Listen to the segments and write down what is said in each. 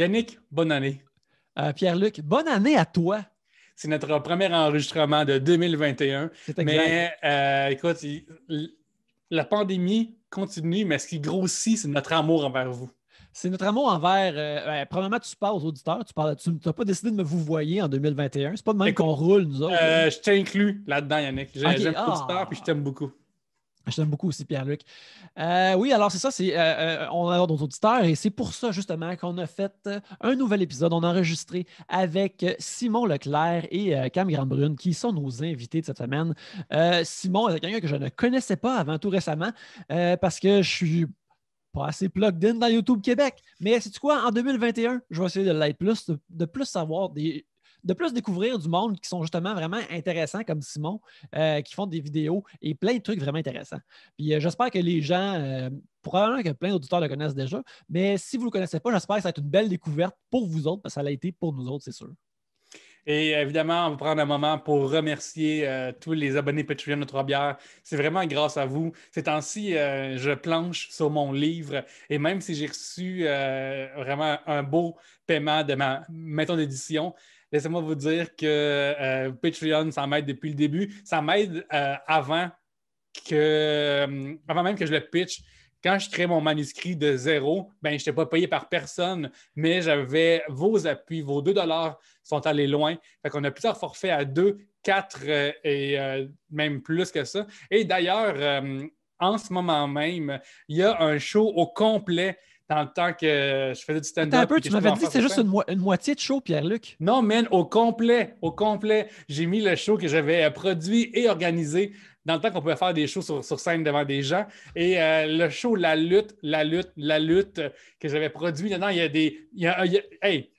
Yannick, bonne année. Euh, Pierre-Luc, bonne année à toi. C'est notre premier enregistrement de 2021. Mais euh, écoute, la pandémie continue, mais ce qui grossit, c'est notre amour envers vous. C'est notre amour envers. Euh, ben, premièrement, tu parles aux auditeurs. Tu n'as tu, pas décidé de me vous voyer en 2021. C'est pas de même qu'on roule, nous autres. Euh, hein. je t'inclus là-dedans, Yannick. J'aime tout ah. puis je t'aime beaucoup. Je t'aime beaucoup aussi, Pierre-Luc. Euh, oui, alors c'est ça, c'est, euh, euh, on a d'autres auditeurs et c'est pour ça justement qu'on a fait un nouvel épisode. On a enregistré avec Simon Leclerc et Cam Grandbrune, qui sont nos invités de cette semaine. Simon est quelqu'un que je ne connaissais pas avant tout récemment parce que je suis pas assez plugged in dans YouTube Québec. Mais c'est quoi? En 2021, je vais essayer de l'être plus, de, plus savoir des de plus découvrir du monde qui sont justement vraiment intéressants comme Simon, euh, qui font des vidéos et plein de trucs vraiment intéressants. Puis euh, j'espère que les gens, euh, probablement que plein d'auditeurs le connaissent déjà, mais si vous ne le connaissez pas, j'espère que ça va être une belle découverte pour vous autres, parce que ça l'a été pour nous autres, c'est sûr. Et évidemment, on va prendre un moment pour remercier tous les abonnés Patreon de Trois-Bières. C'est vraiment grâce à vous. Ces temps-ci, je planche sur mon livre et même si j'ai reçu vraiment un beau paiement de ma maison d'édition, Laissez-moi vous dire que euh, Patreon, ça m'aide depuis le début. Ça m'aide euh, avant que euh, avant même que je le pitch quand je crée mon manuscrit de zéro, ben, je n'étais pas payé par personne, mais j'avais vos appuis, vos 2 dollars sont allés loin. Fait qu'on a plusieurs forfaits à 2, 4 et même plus que ça. Et d'ailleurs, en ce moment même, il y a un show au complet dans le temps que je faisais du stand-up. un peu, tu m'avais dit que c'était juste une, moitié de show, Pierre-Luc. Non, mais au complet, au complet. J'ai mis le show que j'avais euh, produit et organisé dans le temps qu'on pouvait faire des shows sur, scène devant des gens. Et euh, le show La lutte, la lutte, la lutte que j'avais produit, dedans, il y a des. Il y a,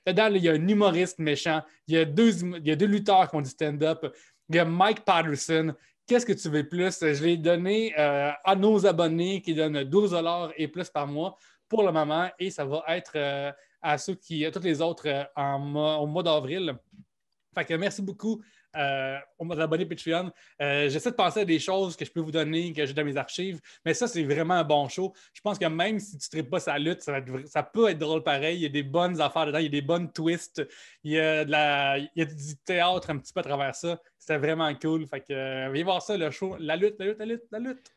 dedans, il y a un humoriste méchant, il y a deux, hum, deux lutteurs qui ont du stand-up, il y a Mike Patterson, Qu'est-ce que tu veux plus? Je l'ai donné euh, à nos abonnés qui donnent 12 et plus par mois pour le moment et ça va être euh, à ceux qui, à tous les autres euh, en au mois d'avril. Fait que merci beaucoup euh, aux abonnés Patreon. Euh, j'essaie de penser à des choses que je peux vous donner, que j'ai dans mes archives, mais ça, c'est vraiment un bon show. Je pense que même si tu ne pas sa lutte, ça, peut être drôle pareil. Il y a des bonnes affaires dedans, il y a des bonnes twists, il y a, du théâtre un petit peu à travers ça. C'était vraiment cool. Fait que, viens voir ça, le show, la lutte, la lutte, la lutte, la lutte.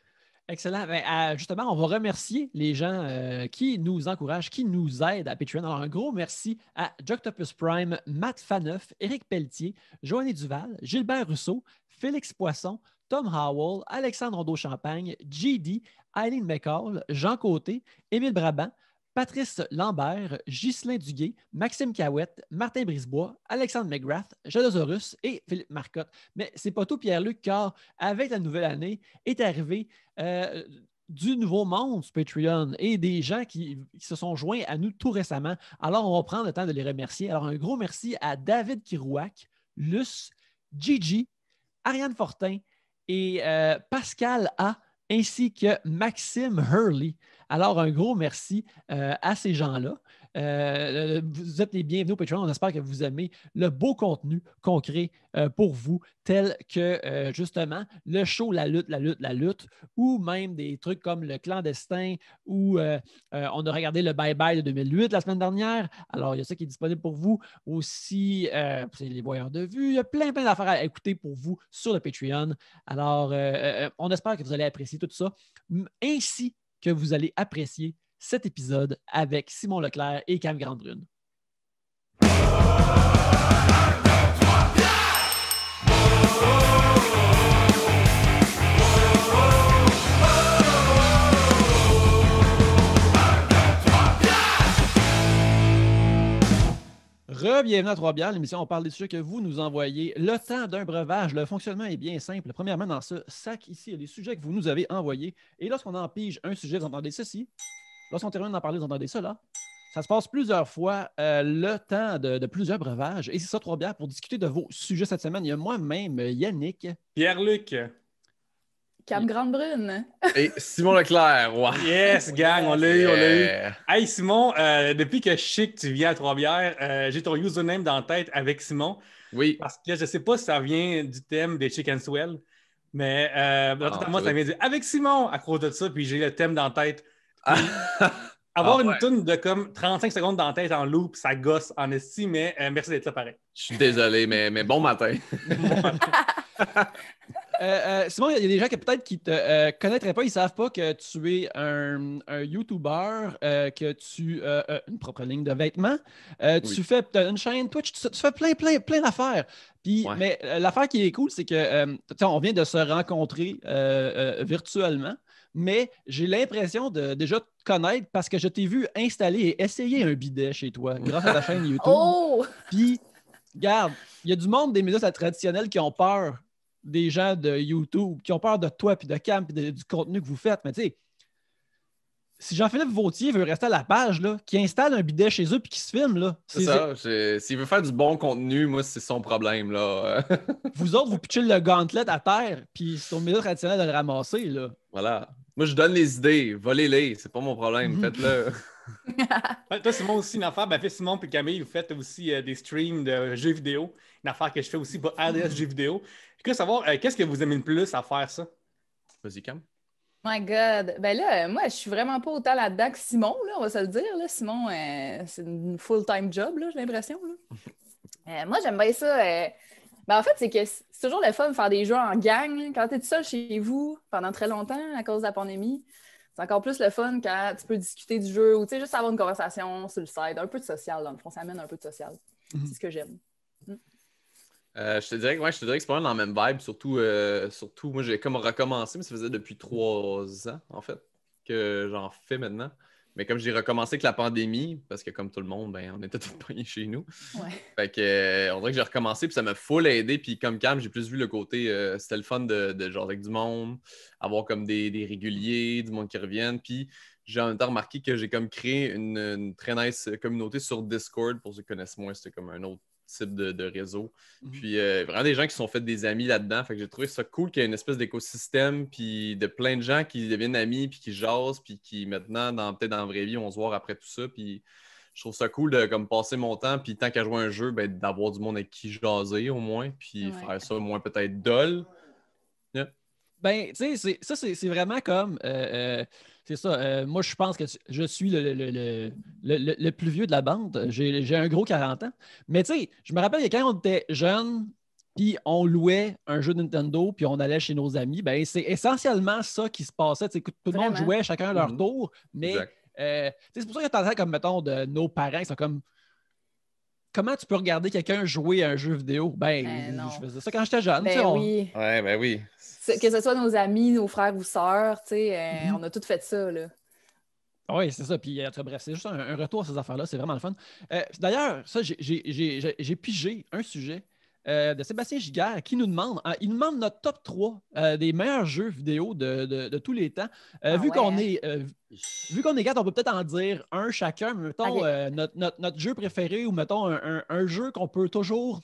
Excellent. Ben, euh, justement, on va remercier les gens euh, qui nous encouragent, qui nous aident à Patreon. Alors, un gros merci à Joctopus Prime, Matt Faneuf, Éric Pelletier, Joanny Duval, Gilbert Rousseau, Félix Poisson, Tom Howell, Alexandre Rondeau-Champagne, GD, Eileen McCall, Jean Côté, Émile Brabant, Patrice Lambert, Ghislain Duguay, Maxime Cahouette, Martin Brisbois, Alexandre McGrath, Jalosaurus et Philippe Marcotte. Mais c'est pas tout, Pierre-Luc, car avec la nouvelle année est arrivé euh, du nouveau monde Patreon et des gens qui, se sont joints à nous tout récemment. Alors, on va prendre le temps de les remercier. Alors, un gros merci à David Kirouac, Luce, Gigi, Ariane Fortin et euh, Pascal A, ainsi que Maxime Hurley. Alors, un gros merci euh, à ces gens-là. Euh, vous êtes les bienvenus au Patreon. On espère que vous aimez le beau contenu concret euh, pour vous, tel que euh, justement le show, la lutte, la lutte, la lutte, ou même des trucs comme le clandestin, où on a regardé le bye-bye de 2008 la semaine dernière. Alors, il y a ça qui est disponible pour vous. Aussi, c'est les voyeurs de vue. Il y a plein, plein d'affaires à écouter pour vous sur le Patreon. Alors, on espère que vous allez apprécier tout ça, ainsi que vous allez apprécier cet épisode avec Simon Leclerc et Cam Grandbrune. Re-bienvenue à Trois Bières, l'émission. On parle des sujets que vous nous envoyez. Le temps d'un breuvage, le fonctionnement est bien simple. Premièrement, dans ce sac ici, il y a les sujets que vous nous avez envoyés. Et lorsqu'on en pige un sujet, vous entendez ceci. Lorsqu'on termine d'en parler, vous entendez ça, là? Ça se passe plusieurs fois, euh, le temps de, plusieurs breuvages. Et c'est ça, Trois Bières, pour discuter de vos sujets cette semaine. Il y a moi-même, Yannick. Pierre-Luc. Cam Grande Brune. Et Simon Leclerc, Yes, gang, on l'a eu, on l'a eu. Hey Simon, euh, depuis que je sais que tu viens à Trois-Bières, euh, j'ai ton username dans la tête avec Simon. Oui. Parce que je ne sais pas si ça vient du thème des Chicken Swell, mais ah, moi, ça vient du avec Simon à cause de ça, puis j'ai le thème dans la tête. Ah. Avoir ah, une ouais. de comme 35 secondes dans la tête en loop, ça gosse en estime, mais euh, merci d'être là pareil. Je suis désolé, mais, mais bon matin. Euh, euh, Simon, il y a des gens qui peut-être qui te connaîtraient pas, ils savent pas que tu es un, un YouTuber, que tu as une propre ligne de vêtements, tu fais une chaîne Twitch, tu, fais plein, plein, plein d'affaires. Puis, Mais l'affaire qui est cool, c'est que on vient de se rencontrer virtuellement mais j'ai l'impression de déjà te connaître parce que je t'ai vu installer et essayer un bidet chez toi grâce à ta chaîne YouTube. oh! Puis, regarde, il y a du monde des médias traditionnels qui ont peur des gens de YouTube, qui ont peur de toi, puis de Cam, puis du contenu que vous faites. Mais tu sais, si Jean-Philippe Vautier veut rester à la page, là, qui installe un bidet chez eux puis qui se filme, là. C'est ça. S'il veut faire du bon contenu, moi, c'est son problème, là. vous autres, vous pitchez le gantelet à terre, puis c'est au milieu traditionnel de le ramasser, là. Voilà. Moi, je donne les idées. Volez-les. C'est pas mon problème. Mhm. Faites-le. toi, Simon, aussi, une affaire. Ben, fait Simon et Camille, vous faites aussi euh, des streams de jeux vidéo. Une affaire que je fais aussi, pour RDS jeux vidéo. Je veux savoir, euh, qu'est-ce que vous aimez le plus à faire ça? Vas-y, Cam. My God! Ben là, euh, moi, je suis vraiment pas autant là-dedans que Simon, là, on va se le dire. Simon, c'est une full-time job, j'ai l'impression. moi, j'aime bien ça ben, en fait, c'est que c'est toujours le fun de faire des jeux en gang. Quand tu es tout seul chez vous pendant très longtemps à cause de la pandémie, c'est encore plus le fun quand tu peux discuter du jeu ou juste avoir une conversation sur le site, un peu de social, dans le fond, ça amène un peu de social. Mm-hmm. C'est ce que j'aime. Mm. Euh, je te dirais que je te c'est pas dans la même vibe, surtout, euh, surtout moi j'ai comme recommencé, mais ça faisait depuis trois ans en fait que j'en fais maintenant. Mais comme j'ai recommencé avec la pandémie, parce que comme tout le monde, ben, on était tous pognés chez nous. Ouais. Fait que, euh, on dirait que j'ai recommencé, puis ça m'a full aidé. Puis comme Cam, j'ai plus vu le côté, euh, c'était le fun de, de, genre avec du monde, avoir comme des, réguliers, du monde qui reviennent. Puis j'ai en même temps remarqué que j'ai comme créé une, une, très nice communauté sur Discord. Pour ceux qui connaissent moins, c'était comme un autre type de, réseau. Mhm. Puis euh, vraiment des gens qui se sont fait des amis là-dedans. Fait que j'ai trouvé ça cool qu'il y ait une espèce d'écosystème, puis de plein de gens qui deviennent amis, puis qui jasent, puis qui maintenant, dans, peut-être dans la vraie vie, on se voit après tout ça. Puis je trouve ça cool de comme, passer mon temps, puis tant qu'à jouer un jeu, ben, d'avoir du monde avec qui jaser au moins, puis faire ça au moins peut-être dol. Ben, tu sais, ça, c'est vraiment comme. Euh, euh, c'est ça. Euh, moi, je pense que je suis le, plus vieux de la bande. J'ai un gros 40 ans. Mais tu sais, je me rappelle que quand on était jeune, puis on louait un jeu de Nintendo, puis on allait chez nos amis, ben c'est essentiellement ça qui se passait. tout le monde jouait chacun à leur mhm. tour, mais euh, c'est pour ça que tu comme, mettons, de nos parents qui comme comment tu peux regarder quelqu'un jouer à un jeu vidéo? Ben, ben je faisais ça quand j'étais jeune. Ben oui. Ouais, ben oui que ce soit nos amis, nos frères ou sœurs, tu euh, mhm. on a tout fait ça, là. Oui, c'est ça. Puis, euh, bref, c'est juste un, retour à ces affaires-là. C'est vraiment le fun. Euh, d'ailleurs, ça, j'ai pigé un sujet de Sébastien Gigard qui nous demande, ah, il demande notre top 3 des meilleurs jeux vidéo de, tous les temps. Ah vu qu'on est vu qu'on est quatre, on peut peut-être en dire un chacun, mettons notre, jeu préféré ou mettons un jeu qu'on peut toujours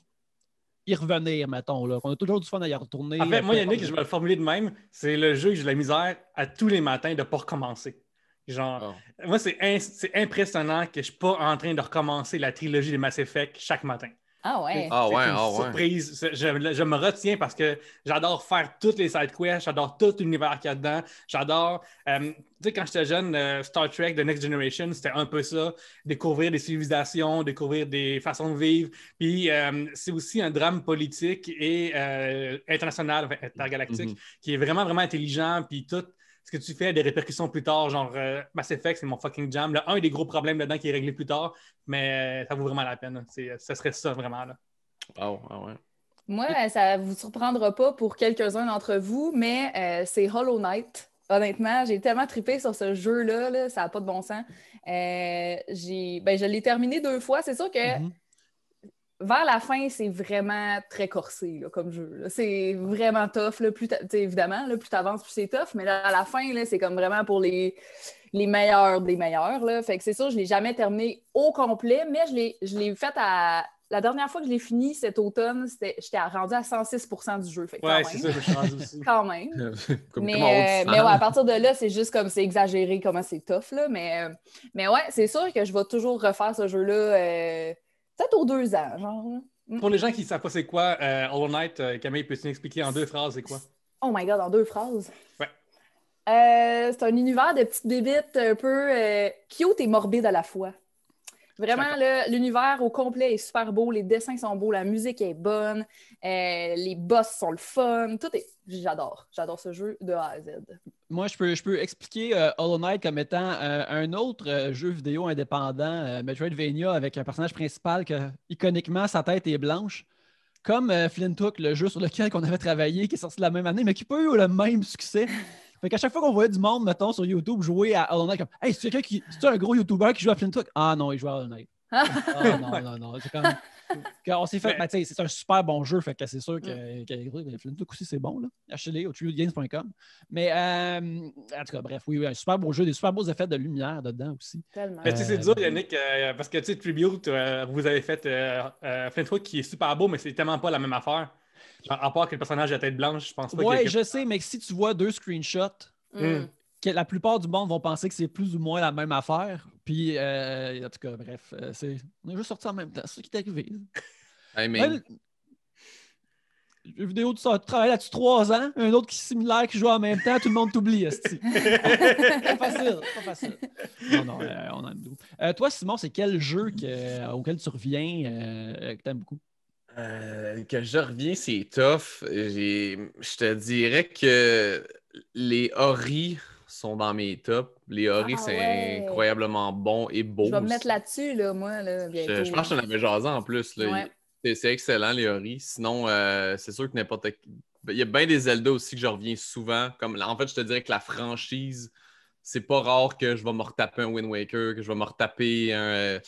y revenir, mettons. Là. On a toujours du fun à y retourner. En fait, moi, Yannick, je vais le formuler de même. C'est le jeu que j'ai la misère à tous les matins de ne pas recommencer. Genre, oh. moi, c'est impressionnant que je ne suis pas en train de recommencer la trilogie des Mass Effect chaque matin. Ah, ah, ah ouais. surprise. Je, me retiens parce que j'adore faire toutes les side quests, j'adore tout l'univers qu'il y a dedans. J'adore. Euh, tu sais, quand j'étais jeune, euh, Star Trek The Next Generation, c'était un peu ça. Découvrir des civilisations, découvrir des façons de vivre. Puis euh, c'est aussi un drame politique et international, intergalactique, mm-hmm. qui est vraiment, vraiment intelligent. Puis tout ce que tu fais a des répercussions plus tard, genre euh, Mass Effect, c'est mon fucking jam. Là, un des gros problèmes dedans qui est réglé plus tard, mais euh, ça vaut vraiment la peine. Ce euh, serait ça vraiment. Là. Ah ah ouais. Moi, ça ne vous surprendra pas pour quelques-uns d'entre vous, mais c'est Hollow Knight. Honnêtement, j'ai tellement tripé sur ce jeu-là, ça n'a pas de bon sens. j'ai... Ben, je l'ai terminé deux fois. C'est sûr que mm-hmm vers la fin, c'est vraiment très corsé comme jeu. C'est vraiment tough. évidemment, plus t'avances, plus c'est tough. Mais à la fin, c'est comme vraiment pour les, meilleurs des meilleurs. Fait que c'est sûr, je ne l'ai jamais terminé au complet, mais je l'ai fait à. La dernière fois que je l'ai fini cet automne, j'étais rendu à 106 du jeu. ouais, c'est ça, je aussi. quand même. mais, euh, à partir de là, c'est juste comme c'est exagéré, comment c'est tough. Mais, euh, mais ouais, c'est sûr que je vais toujours refaire ce jeu-là. Euh, peut-être aux deux ans, genre. Mm. Pour les gens qui ne savent pas c'est quoi All euh, Night, euh, Camille, peux-tu en deux phrases c'est quoi? Oh my God, en deux phrases? Ouais. Euh, c'est un univers de petites bébites un peu cute et morbide à la fois. Vraiment, l'univers au complet est super beau, les dessins sont beaux, la musique est bonne, euh, les boss sont le fun, tout est. J'adore, j'adore ce jeu de A à Z. Moi, je peux, expliquer euh, Hollow Knight comme étant euh, un autre jeu vidéo indépendant, Metroidvania, avec un personnage principal que, iconiquement, sa tête est blanche comme Flint le jeu sur lequel on avait travaillé, qui est sorti la même année, mais qui peut pas eu le même succès. Fait qu'à chaque fois qu'on voyait du monde, mettons, sur YouTube jouer à All Knight, comme Hey, c'est quelqu'un qui. C'est un gros YouTuber qui joue à Flintlock? Ah non, il joue à All Knight. ah, ah non, non, non. C'est comme... on s'est fait, mais... Ben, c'est un super bon jeu, fait que c'est sûr que, mm. ben, Flint aussi c'est bon, là. Achetez-les au tributegames.com. Mais euh, en tout cas, bref, oui, oui, un super beau jeu, des super beaux effets de lumière dedans aussi. Tellement. Mais tu sais, c'est euh, dur, Yannick, euh, parce que tu sais, Tribute, euh, vous avez fait Hook, qui est super beau, mais c'est tellement pas la même affaire. À part que le personnage a la tête blanche, je pense pas Ouais, je sais, mais si tu vois deux screenshots, hmm. Hmm. que la plupart du monde vont penser que c'est plus ou moins la même affaire. Puis, euh, en tout cas, bref, euh, c'est... on est juste sortis en même temps. C'est ce qui t'est arrivé. Hey, mais... une vidéo, tu travailles là-dessus trois ans, un autre qui est similaire, qui joue en même temps, tout le monde t'oublie, C'est pas facile, pas facile. Non, non, euh, on en a euh, Toi, Simon, c'est quel jeu auquel tu reviens que tu aimes beaucoup? Euh, que je reviens, c'est tough. Je te dirais que les Ori sont dans mes tops. Les Ori, ah c'est incroyablement bon et beau. Je vais me mettre là-dessus, moi. Là, je, pense que j'en avais jasé en plus. C'est excellent, les Ori. Sinon, euh, c'est sûr que n'importe. Ben, il y a bien des Zelda aussi que je reviens souvent. Comme, en fait, je te dirais que la franchise, c'est pas rare que je vais me retaper un Wind Waker, que je vais me retaper un. Euh,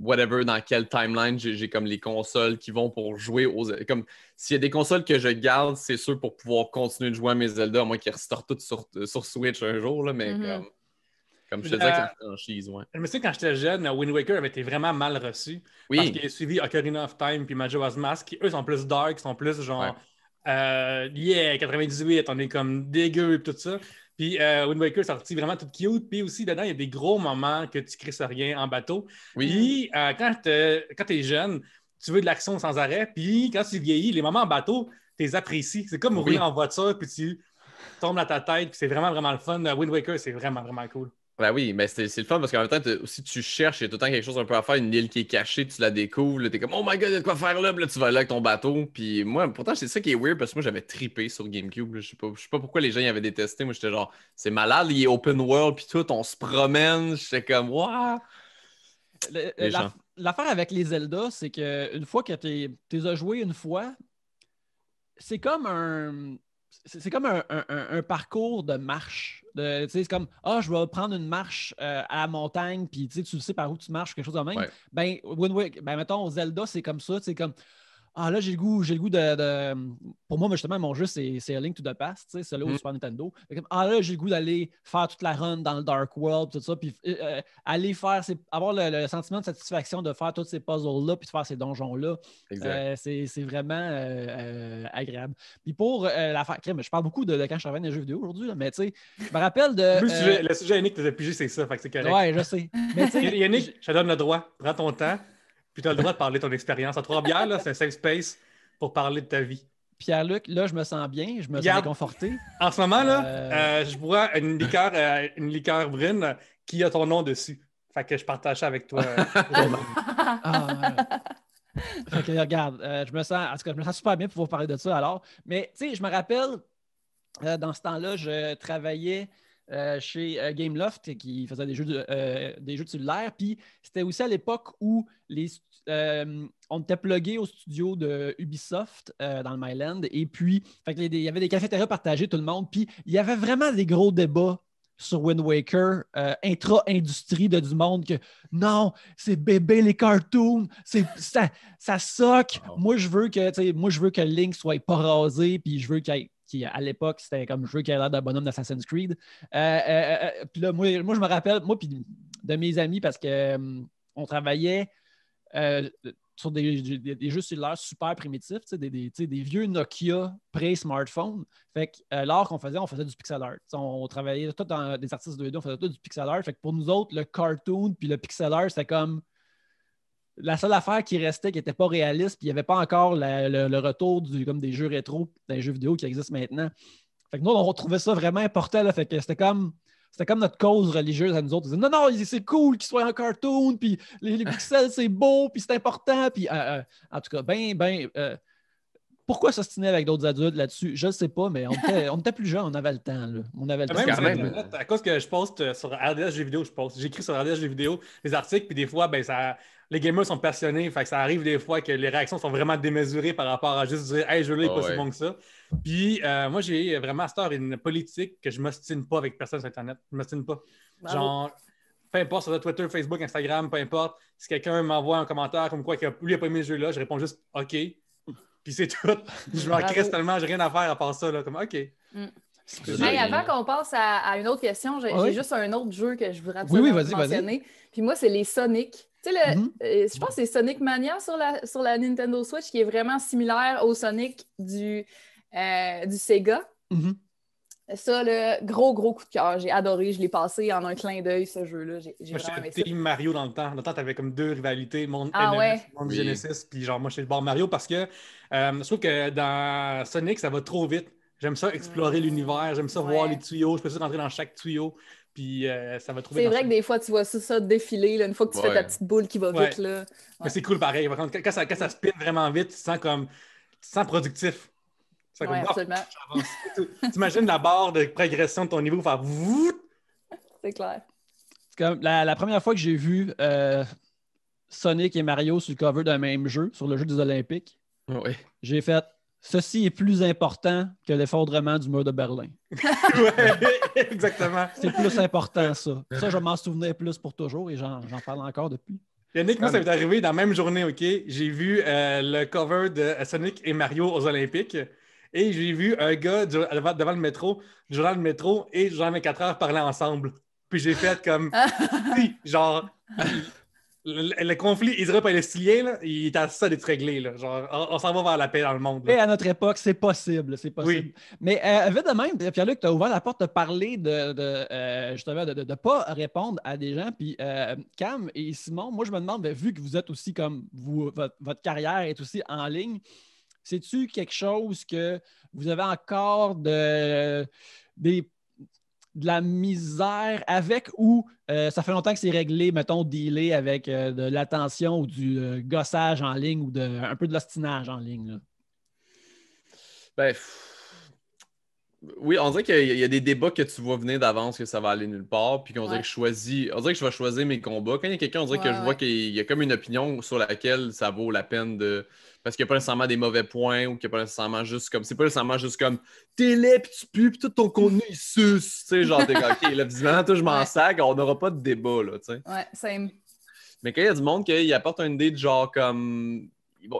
whatever, dans quelle timeline j'ai comme les consoles qui vont pour jouer aux. Comme s'il y a des consoles que je garde, c'est sûr pour pouvoir continuer de jouer à mes Zelda, à moins qu'ils restent toutes sur, euh, sur, Switch un jour, là, mais mm-hmm. comme. Comme je te disais, euh, la franchise, ouais. Je me souviens quand j'étais jeune, euh, Wind Waker avait été vraiment mal reçu. Oui. Parce qu'il a suivi Ocarina of Time puis Majora's Mask, qui eux sont plus dark, sont plus genre. Euh, yeah, 98, on est comme dégueu et tout ça. Puis euh, Wind Waker sorti vraiment tout cute. Puis aussi, dedans, il y a des gros moments que tu crisses rien en bateau. Oui. Puis euh, quand tu es jeune, tu veux de l'action sans arrêt. Puis quand tu vieillis, les moments en bateau, tu les apprécies. C'est comme mourir en voiture, puis tu tombes à ta tête. Puis c'est vraiment, vraiment le fun. Wind Waker, c'est vraiment, vraiment cool. Ben oui, mais c'est le fun parce qu'en même temps, si tu cherches, il y a tout le temps quelque chose un peu à faire, une île qui est cachée, tu la découvres, t'es comme Oh my god, il y a de quoi faire là, là tu vas là avec ton bateau. Puis moi, pourtant, c'est ça qui est weird parce que moi j'avais tripé sur GameCube. Je sais pas, sais pas pourquoi les gens y avaient détesté. Moi j'étais genre, c'est malade, il est open world, puis tout, on se promène. J'étais comme, waouh! L'affaire avec les Zelda, c'est que une fois que tu les as joué une fois, c'est comme un c'est comme un, parcours de marche. c'est comme Ah, je vais prendre une marche euh, à la montagne, puis tu sais par où tu marches, quelque chose de même. Ben, Wind ben, mettons, Zelda, c'est comme ça. C'est comme ah là, j'ai le goût, j'ai le goût de, Pour moi, justement, mon jeu, c'est, A Link to the Past, tu celui là au mm. Super Nintendo. Ah là, j'ai le goût d'aller faire toute la run dans le Dark World, tout ça, puis euh, euh, aller faire avoir le, sentiment de satisfaction de faire tous ces puzzles-là, puis de faire ces donjons-là. Euh, c'est, vraiment agréable. Puis pour la faire. Je parle beaucoup de, quand je travaille dans les jeux vidéo aujourd'hui, mais tu sais, je me rappelle de. Le sujet, Yannick, tu as pigé, c'est ça, fait que c'est correct. Ouais, je sais. Yannick, je te donne le droit. Prends ton temps. Puis tu le droit de parler de ton expérience. À Trois-Bières, c'est un safe space pour parler de ta vie. Pierre-Luc, là, je me sens bien, je me sens conforté. En ce moment, là, euh, euh, je bois une liqueur, euh, une liqueur brune qui a ton nom dessus. Fait que je partage ça avec toi. Ah, regarde, je me sens, en je me sens super bien pour vous parler de ça alors. Mais tu sais, je me rappelle, dans ce temps-là, je travaillais euh, chez euh, Gameloft qui faisait des jeux, de, euh, des jeux de cellulaire. Puis c'était aussi à l'époque où on était plugué au studio de Ubisoft dans le Myland. Et puis, il y avait des cafétérias partagées, tout le monde. Puis il y avait vraiment des gros débats sur Wind Waker, intra-industrie de du monde que non, c'est bébé les cartoons, c'est ça, ça soque. Moi, je veux que moi je veux que Link soit pas rasé, puis je veux qu'il qui à l'époque, c'était comme un jeu qui a l'air d'un bonhomme d'Assassin's Creed. Euh, euh, euh, puis moi, je me rappelle, moi, puis de mes amis, parce qu'on hum, on travaillait sur des, jeux cellulaires super primitifs, des, des, vieux Nokia pré-smartphone. Fait que qu'on faisait, on faisait du pixel art. On, travaillait tout dans des artistes 2D, on faisait tout du pixel art. Fait que pour nous autres, le cartoon puis le pixel art, c'était comme la seule affaire qui restait, qui n'était pas réaliste, puis il n'y avait pas encore le, retour du, comme des jeux rétro, des jeux vidéo qui existent maintenant. Fait que nous, on retrouvait ça vraiment important. fait que c'était comme. C'était comme notre cause religieuse à nous autres. Ils disaient « non, non, c'est cool qu'il soit en cartoon, puis les, pixels, c'est beau, puis c'est important. Puis, euh, euh, en tout cas, ben, ben, euh, pourquoi s'ostiner avec d'autres adultes là-dessus? Je ne sais pas, mais on était, on plus on avait le temps. On avait le temps. même. à cause que je poste euh, sur RDS vidéo, je poste. J'écris sur RDS vidéo des articles, puis des fois, ben, ça, les gamers sont passionnés. Fait ça arrive des fois que les réactions sont vraiment démesurées par rapport à juste dire Hey, je l'ai pas ah si bon que ça. Puis euh, moi, j'ai vraiment à une politique que je ne m'ostine pas avec personne sur Internet. Je m'ostine pas. Genre peu importe, sur Twitter, Facebook, Instagram, peu importe, si quelqu'un m'envoie un commentaire comme quoi il lui n'a pas aimé le jeu là, je réponds juste OK. Puis c'est tout. je m'en crisse tellement, j'ai rien à faire à part ça. Là. OK. Mm. avant qu'on passe à, une autre question, j'ai juste un autre jeu que je voudrais oui, oui, vas-y, vas-y. Puis moi, c'est les Sonic. Tu sais, mhm. euh, je pense que c'est Sonic Mania sur la, sur la Nintendo Switch qui est vraiment similaire au Sonic du, euh, du Sega. Mhm. Ça, le gros, gros coup de cœur. J'ai adoré. Je l'ai passé en un clin d'œil, ce jeu-là. J'ai, j'ai moi, j'étais Mario dans le temps. Dans le temps, t'avais comme deux rivalités, monde ah, monde Genesis. Puis genre, moi, je suis le bord Mario parce que euh, je trouve que dans Sonic, ça va trop vite. J'aime ça explorer mm. l'univers. J'aime ça voir les tuyaux. Je peux ça rentrer dans chaque tuyau. Puis euh, ça va trouver. C'est vrai que des fois, tu vois ça, ça défiler. une fois que tu fais ta petite boule qui va vite. Là. Mais c'est cool pareil. quand ça, quand ça vraiment vite, tu sens comme. Tu te sens productif ah, tu imagines T'imagines la barre de progression de ton niveau faire C'est clair. la, première fois que j'ai vu euh, Sonic et Mario sur le cover d'un même jeu, sur le jeu des Olympiques, j'ai fait Ceci est plus important que l'effondrement du mur de Berlin. oui, exactement. C'est plus important, ça. Ça, je m'en souvenais plus pour toujours et j'en parle encore depuis. Yannick, moi, ça m'est arrivé dans la même journée, OK? J'ai vu euh, le cover de euh, Sonic et Mario aux Olympiques. Et j'ai vu un gars devant, le métro, dans le métro et ai 24 heures parler ensemble. Puis j'ai fait comme, si, genre, le, le, conflit israélo-palestinien, il est à ça d'être réglé. Là. Genre, on, s'en va vers la paix dans le monde. Et à notre époque, c'est possible. C'est possible. Oui. Mais euh, de même Pierre-Luc, tu as ouvert la porte, de parler de, de euh, justement de ne pas répondre à des gens. Puis euh, Cam et Simon, moi, je me demande, vu que vous êtes aussi comme vous, votre carrière est aussi en ligne, c'est-tu quelque chose que vous avez encore de, de la misère avec ou euh, ça fait longtemps que c'est réglé, mettons, dealer avec euh, de l'attention ou du euh, gossage en ligne ou de, un peu de l'ostinage en ligne? Là? Ben, oui, on dirait qu'il y, a des débats que tu vois venir d'avance que ça va aller nulle part, puis qu'on dirait que je choisis, on dirait que je vais choisir mes combats. Quand il y a quelqu'un, on dirait que je vois qu'il y a comme une opinion sur laquelle ça vaut la peine de. Parce qu'il n'y a pas nécessairement des mauvais points ou qu'il n'y a pas nécessairement juste comme. C'est pas nécessairement juste comme t'es laid, puis tu pues, puis tout ton contenu il suce. Tu sais, genre, t'es ok, là, visiblement, toi, je m'en sac, on n'aura pas de débat, là, tu sais. Ouais, same. Mais quand il y a du monde qui apporte une idée de genre comme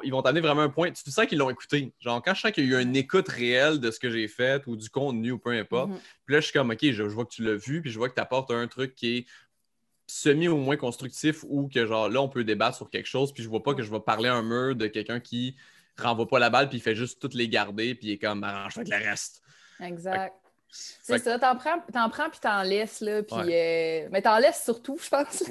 ils vont, t'amener vraiment un point. Tu sens qu'ils l'ont écouté. Genre, quand je sens qu'il y a eu une écoute réelle de ce que j'ai fait ou du contenu ou peu importe, mhm. puis là, je suis comme, OK, je, vois que tu l'as vu, puis je vois que tu apportes un truc qui est semi ou moins constructif ou que, genre, là, on peut débattre sur quelque chose, puis je vois pas que je vais parler un mur de quelqu'un qui renvoie pas la balle, puis il fait juste toutes les garder, puis il est comme, arrange avec le reste. Exact. C'est ça, t'en prends, t'en prends puis t'en laisses, là, puis, euh, mais t'en laisses surtout, je pense.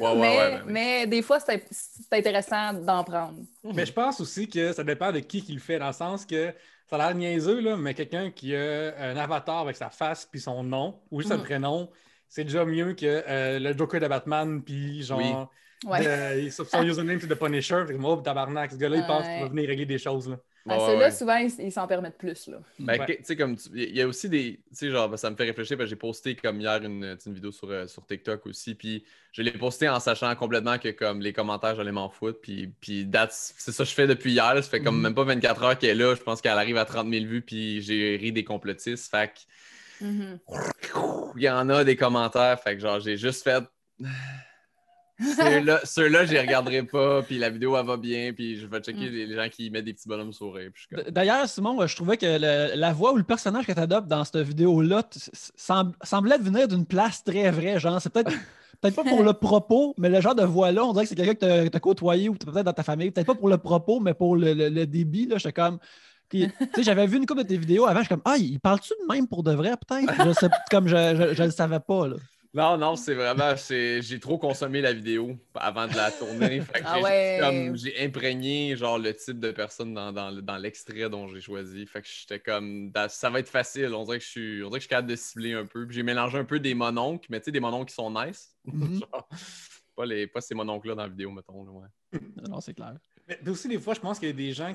mais, des fois, c'est intéressant d'en prendre. Mais je pense aussi que ça dépend de qui qui le fait, dans le sens que ça a l'air niaiseux, là, mais quelqu'un qui a un avatar avec sa face puis son nom, ou juste un mm. prénom, c'est déjà mieux que euh, le Joker de Batman, puis genre, son username, c'est The Punisher, c'est moi oh, tabarnak, ce gars-là, il pense qu'il va venir régler des choses, là. Ah, là souvent, ils s'en permettent plus. Là. Ben, comme il y a aussi des. Tu sais, genre, ben, ça me fait réfléchir j'ai posté comme hier une, une vidéo sur, euh, sur TikTok aussi. Puis je l'ai posté en sachant complètement que comme les commentaires, j'allais m'en foutre. Puis, puis c'est ça que je fais depuis hier. ça fait comme mm-hmm. même pas 24 heures qu'elle est là. Je pense qu'elle arrive à 30 000 vues. Puis j'ai ri des complotistes. Fait mm-hmm. Il y en a des commentaires. Fait genre, j'ai juste fait. Ceux-là, je les regarderai pas, puis la vidéo, elle va bien, puis je vais checker mm. les, gens qui mettent des petits bonhommes sourires. D'ailleurs, Simon, euh, je trouvais que la voix ou le personnage que tu adoptes dans cette vidéo-là semblait venir d'une place très vraie. Genre, c'est peut-être. pas pour le propos, mais le genre de voix-là, on dirait que c'est quelqu'un que tu as côtoyé ou peut-être dans ta famille. Peut-être pas pour le propos, mais pour le, le, débit. Là, j'étais comme. j'avais vu une couple de tes vidéos avant, je suis comme Ah, il parle-tu de même pour de vrai, peut-être? comme je, je, le savais pas. Là. Non, non, c'est vraiment. J'ai trop consommé la vidéo avant de la tourner. Ah j'ai imprégné genre le type de personne dans, l'extrait dont j'ai choisi. Fait que j'étais comme. Bah, ça va être facile. On dirait que je suis, on capable de cibler un peu. J'ai mélangé un peu des mononcles, mais tu sais, des mononcles qui sont nice. Mhm. pas, les, pas ces mononcles-là dans la vidéo, mettons. Ouais. non, c'est clair. mais aussi, des fois, je pense qu'il y a des gens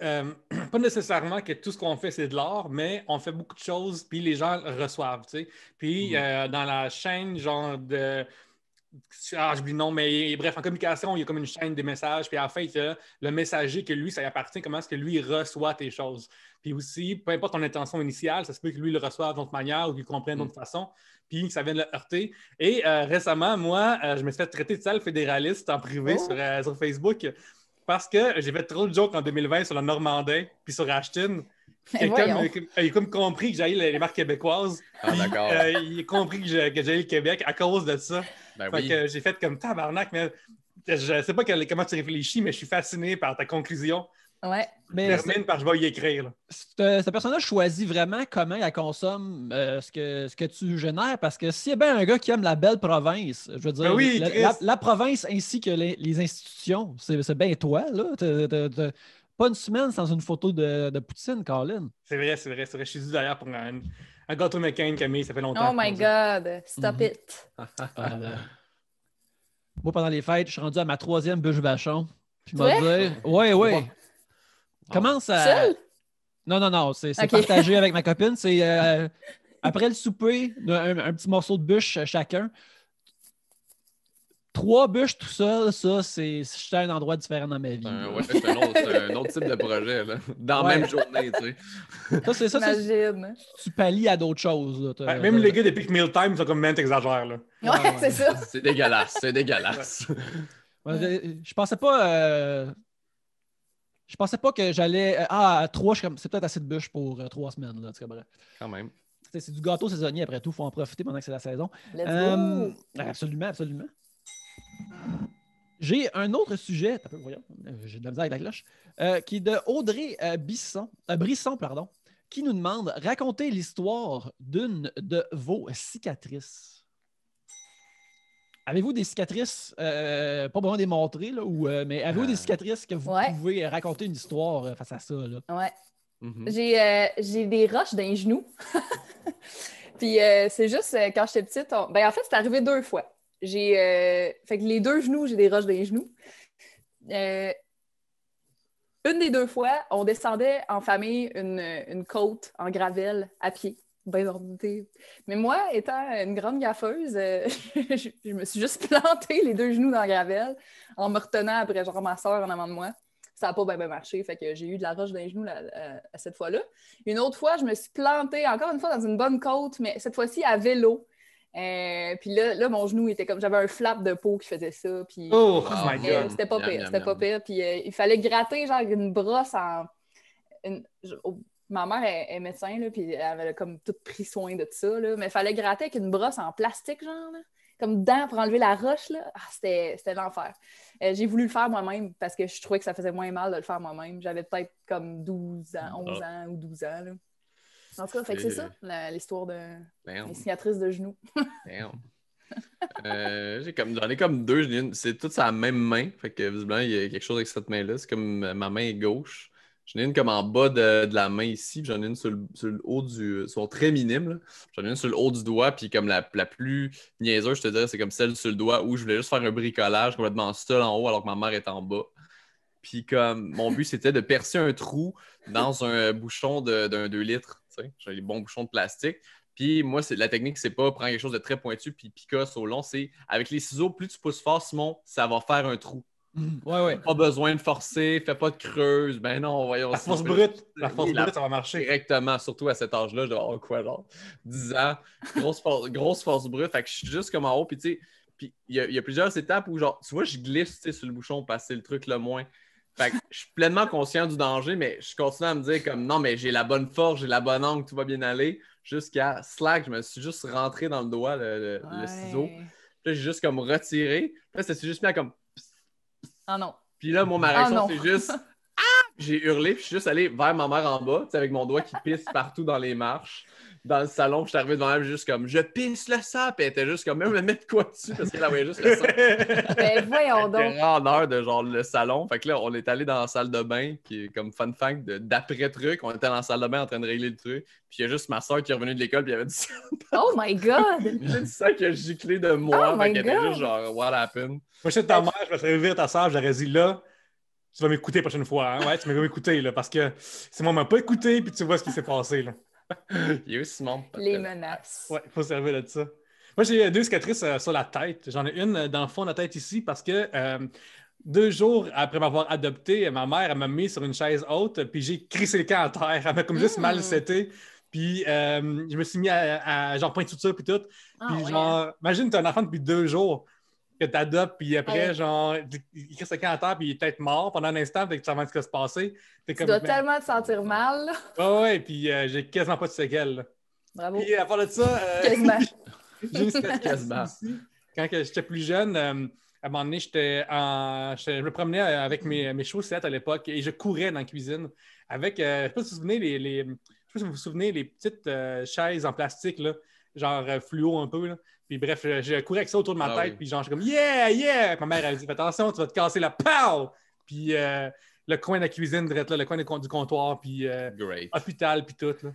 euh, pas nécessairement que tout ce qu'on fait, c'est de l'art, mais on fait beaucoup de choses, puis les gens reçoivent, tu sais. Puis mm-hmm. euh, dans la chaîne, genre de... Ah, dis non, mais bref, en communication, il y a comme une chaîne de messages, puis en fait, le messager que lui, ça lui appartient, comment est-ce que lui reçoit tes choses. Puis aussi, peu importe ton intention initiale, ça se peut que lui le reçoive d'une autre manière ou qu'il comprenne d'une autre mm. façon, puis ça vienne le heurter. Et euh, récemment, moi, je me suis fait traiter de sale fédéraliste en privé oh! sur, Facebook parce que j'ai fait trop de jokes en 2020 sur le Normandais puis sur Ashton. Il a, comme compris que j'allais les marques québécoises. Ah, euh, il a compris que j'allais le Québec à cause de ça. Ben j'ai fait comme tabarnak, mais je sais pas comment tu réfléchis, mais je suis fasciné par ta conclusion. Ouais. Mais termine par je vais y écrire. cette euh, personne-là choisit vraiment comment elle consomme euh, ce, que, ce que tu génères parce que s'il y a bien un gars qui aime la belle province, je veux dire, ben la, province ainsi que les, institutions, c'est bien toi. Là. pas une semaine sans une photo de, de Poutine, Colin. C'est vrai, c'est vrai, c'est vrai. Je suis d'ailleurs pour un, un gâteau McCain, Camille, ça fait longtemps. Oh my God, stop mhm. it. Euh, moi, pendant les fêtes, je suis rendu à ma troisième bûche bâchon. Puis m'a dit, ouais, ouais. Ah. Commence à. Seul? Non, non, non, c'est okay. partagé avec ma copine. C'est euh, après le souper, un, petit morceau de bûche euh, chacun. Trois bûches tout seul, ça, c'est j'étais à un endroit différent dans ma vie. Ben ouais, c'est un, autre type de projet, là. Dans la même journée, tu sais. Ça, c'est Tu pallies à d'autres choses. Là, même les gars des Peak Meal Time, c'est comme, même t'exagères, là. Ouais, c'est ça. C'est dégueulasse, c'est dégueulasse. je pensais pas. Euh, je pensais pas que j'allais. Euh, ah, trois, c'est peut-être assez de bûches pour euh, trois semaines, là, Quand même. C'est du gâteau saisonnier après tout, il faut en profiter pendant que c'est la saison. Euh, absolument, absolument. J'ai un autre sujet, j'ai de la misère avec la cloche, qui est de Audrey Bisson, Brisson, pardon, qui nous demande raconter l'histoire d'une de vos cicatrices. Avez-vous des cicatrices, euh, pas besoin de montrer, ou, euh, mais avez-vous des ah. cicatrices que vous pouvez euh, raconter une histoire face à ça? Oui. Mm-hmm. J'ai des roches d'un genou. Puis c'est juste quand j'étais petite, ben, en fait, c'est arrivé deux fois. J'ai fait que les deux genoux, j'ai des roches d'un genou. Une des deux fois, on descendait en famille une, une côte en gravelle à pied bien Mais moi, étant une grande gaffeuse, euh, je, me suis juste plantée les deux genoux dans la gravelle en me retenant après, genre, ma soeur en avant de moi. Ça n'a pas bien, marché, fait que j'ai eu de la roche dans les genoux euh, cette fois-là. Une autre fois, je me suis plantée, encore une fois, dans une bonne côte, mais cette fois-ci à vélo. Euh, puis là, là, mon genou était comme j'avais un flap de peau qui faisait ça. Puis, oh, oh my god! C'était pas pire, Puis il fallait gratter genre une brosse en ma mère est, médecin, là, puis elle avait comme tout pris soin de ça, mais il fallait gratter avec une brosse en plastique, genre, comme dedans pour enlever la roche. Ah, c'était l'enfer. Euh, j'ai voulu le faire moi-même parce que je trouvais que ça faisait moins mal de le faire moi-même. J'avais peut-être comme 12 ans, 11 ah. ans ou 12 ans. En tout cas, c'est ça, l'histoire de les de genoux. Euh, j'ai comme, j'en ai comme deux. C'est toute sa même main. Fait que visiblement, il y a quelque chose avec cette main-là. C'est comme ma main est gauche. J'en ai une comme en bas de, la main ici, j'en ai une sur le, haut du. Euh, sont très minimes. J'en ai une sur le haut du doigt, puis comme la, la plus niaiseuse, je te dirais, c'est comme celle sur le doigt où je voulais juste faire un bricolage complètement seul en haut alors que ma mère est en bas. Puis comme mon but, c'était de percer un trou dans un bouchon d'un 2 litres. J'ai les bons bouchons de plastique. Puis moi, la technique, c'est pas prendre quelque chose de très pointu puis picasse au long, c'est avec les ciseaux, plus tu pousses fort, Simon, ça va faire un trou. Pas besoin de forcer, fais pas de creuse. Ben non, voyons. La force brute. La force brute, ça va marcher. Directement, surtout à cet âge-là, je dois quoi, genre 10 ans. Grosse force, grosse brute. Fait que je suis juste comme en haut. Puis tu sais, puis il y, a plusieurs étapes où, genre, tu vois, je glisse sur le bouchon parce le truc le moins. Fait que je suis pleinement conscient du danger, mais je continue à me dire comme non, mais j'ai la bonne force, j'ai la bonne angle, tout va bien aller. Jusqu'à slack, je me suis juste rentré dans le doigt le, ciseau. Puis j'ai juste comme retiré. Puis là, c'est juste bien comme ah non. Puis là, mon ma réaction, ah c'est juste ah! J'ai hurlé, puis je suis juste allé vers ma mère en bas, avec mon doigt qui pisse partout dans les marches dans le salon. je suis arrivé devant elle, juste comme je pince le sap Puis elle était juste comme, même me mettre quoi dessus parce qu'elle avait juste le sang. ben voyons donc. en heure de genre le salon. Fait que là, on est allé dans la salle de bain, qui est comme fun fact d'après truc. On était dans la salle de bain en train de régler le truc. Puis il y a juste ma soeur qui est revenue de l'école, puis elle y avait du Oh my god! J'ai du sang qui a giclé de moi. Oh fait qu'elle était juste genre, what happened? Moi, je ta mère, je vais serais ta soeur, j'aurais dit là tu vas m'écouter la prochaine fois. Hein? Ouais, tu vas m'écouter là, parce que c'est moi, qui m'a pas écouté, puis tu vois ce qui s'est passé. Là. Il Les menaces. Oui, il faut servir de ça. Moi, j'ai euh, deux cicatrices euh, sur la tête. J'en ai une euh, dans le fond de la tête ici parce que deux jours après m'avoir adopté, ma mère m'a mis sur une chaise haute, puis j'ai crissé le camp à terre. Elle comme juste hmm. mal seté. Puis je me suis mis à, genre point tout ça puis tout. puis ah, genre, imagine, un enfant depuis deux jours que tu adoptes puis après, genre, il reste sa terre, puis il est peut-être mort pendant un instant, fait que tu savais ce qui va se passer. tu comme, dois ben, tellement te sentir mal. Ouais, ouais, puis euh, j'ai quasiment pas de séquelles. Bravo. et à part de ça, euh, j'ai Quand j'étais plus jeune, euh, à un moment donné, j'étais en... je me promenais avec mes, mes chaussettes à l'époque et je courais dans la cuisine avec, je sais vous vous souvenez, les, les... sais pas si vous vous souvenez, les petites chaises en plastique, là, genre fluo un peu. Là. Puis bref, je, euh, je courais avec ça autour de ma ah tête, puis genre, je suis comme Yeah, yeah! ma mère, elle dit Fais attention, tu vas te casser la pow! Puis euh, le coin de la cuisine, là, le coin du comptoir, puis l'hôpital, euh, hôpital, puis tout. Là.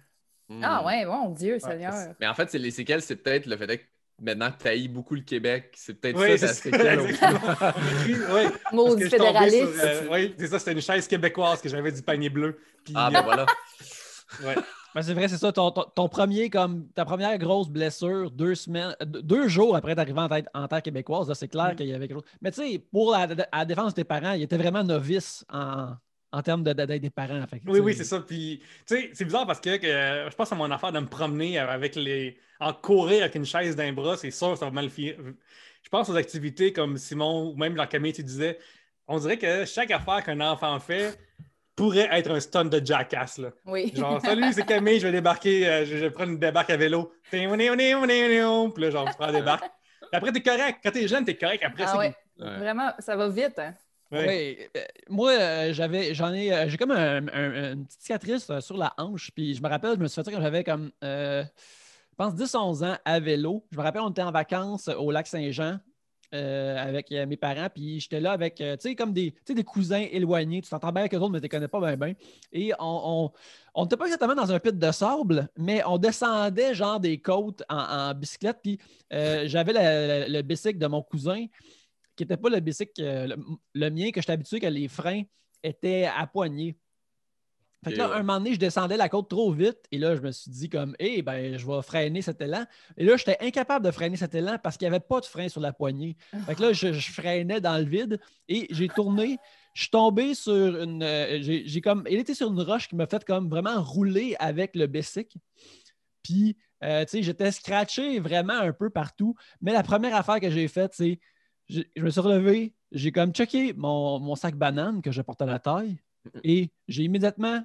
Hmm. Ah ouais, mon Dieu, Seigneur. Mais en fait, les séquelles, c'est peut-être le fait que maintenant tu haïs beaucoup le Québec, c'est peut-être ça, c'est séquelle oui, Maudit fédéraliste. oui, c'est ça, c'était une chaise québécoise que j'avais du panier bleu. ah ben voilà. ouais c'est vrai, c'est ça. Ton, premier, comme ta première grosse blessure, deux semaines, deux jours après t'arriver en, en terre québécoise, c'est clair mm. qu'il y avait quelque chose. Mais tu sais, pour la, défense des parents, il était vraiment novice en, termes de, des parents. oui, oui, c'est ça. Puis, tu sais, c'est bizarre parce que, je pense à mon affaire de me promener avec les. en courir avec une chaise d'un bras, c'est sûr, ça va mal fier. Je pense aux activités comme Simon ou même la camille tu disais, on dirait que chaque affaire qu'un enfant fait, pourrait être un stunt de jackass. Là. Oui. Genre, salut, c'est Camille, je vais débarquer, euh, je, vais prendre une débarque à vélo. Puis là, genre, je prends la débarque. Après, t'es correct. Quand t'es jeune, t'es correct. Après, ah, c'est. Ouais. Vraiment, ça va vite. Hein? Oui. Euh, moi, euh, j'avais, j'en ai, j'ai comme une petite cicatrice sur la hanche. Puis je me rappelle, je me suis fait ça quand j'avais comme, je pense, 10-11 ans à vélo. Je me rappelle, on était en vacances au lac Saint-Jean. Euh, avec euh, mes parents, puis j'étais là avec, euh, tu sais, comme des, des cousins éloignés. Tu t'entends bien avec eux autres, mais tu connais pas bien, Et on n'était pas exactement dans un pit de sable, mais on descendait genre des côtes en, bicyclette, puis j'avais le, bicycle de mon cousin, qui n'était pas le bicycle, le, mien, que j'étais habitué que les freins étaient à poignée. Fait que là, un moment donné, je descendais la côte trop vite et là, je me suis dit comme, eh ben, je vais freiner cet élan. Et là, j'étais incapable de freiner cet élan parce qu'il n'y avait pas de frein sur la poignée. Ah. Fait que là, je, freinais dans le vide et j'ai tourné. Je suis tombé sur une. Euh, j'ai comme. Il était sur une roche qui m'a fait comme vraiment rouler avec le bessic. Puis, euh, tu sais, j'étais scratché vraiment un peu partout. Mais la première affaire que j'ai faite, c'est. Je me suis relevé, j'ai comme checké mon, mon sac banane que je portais à la taille. Et j'ai immédiatement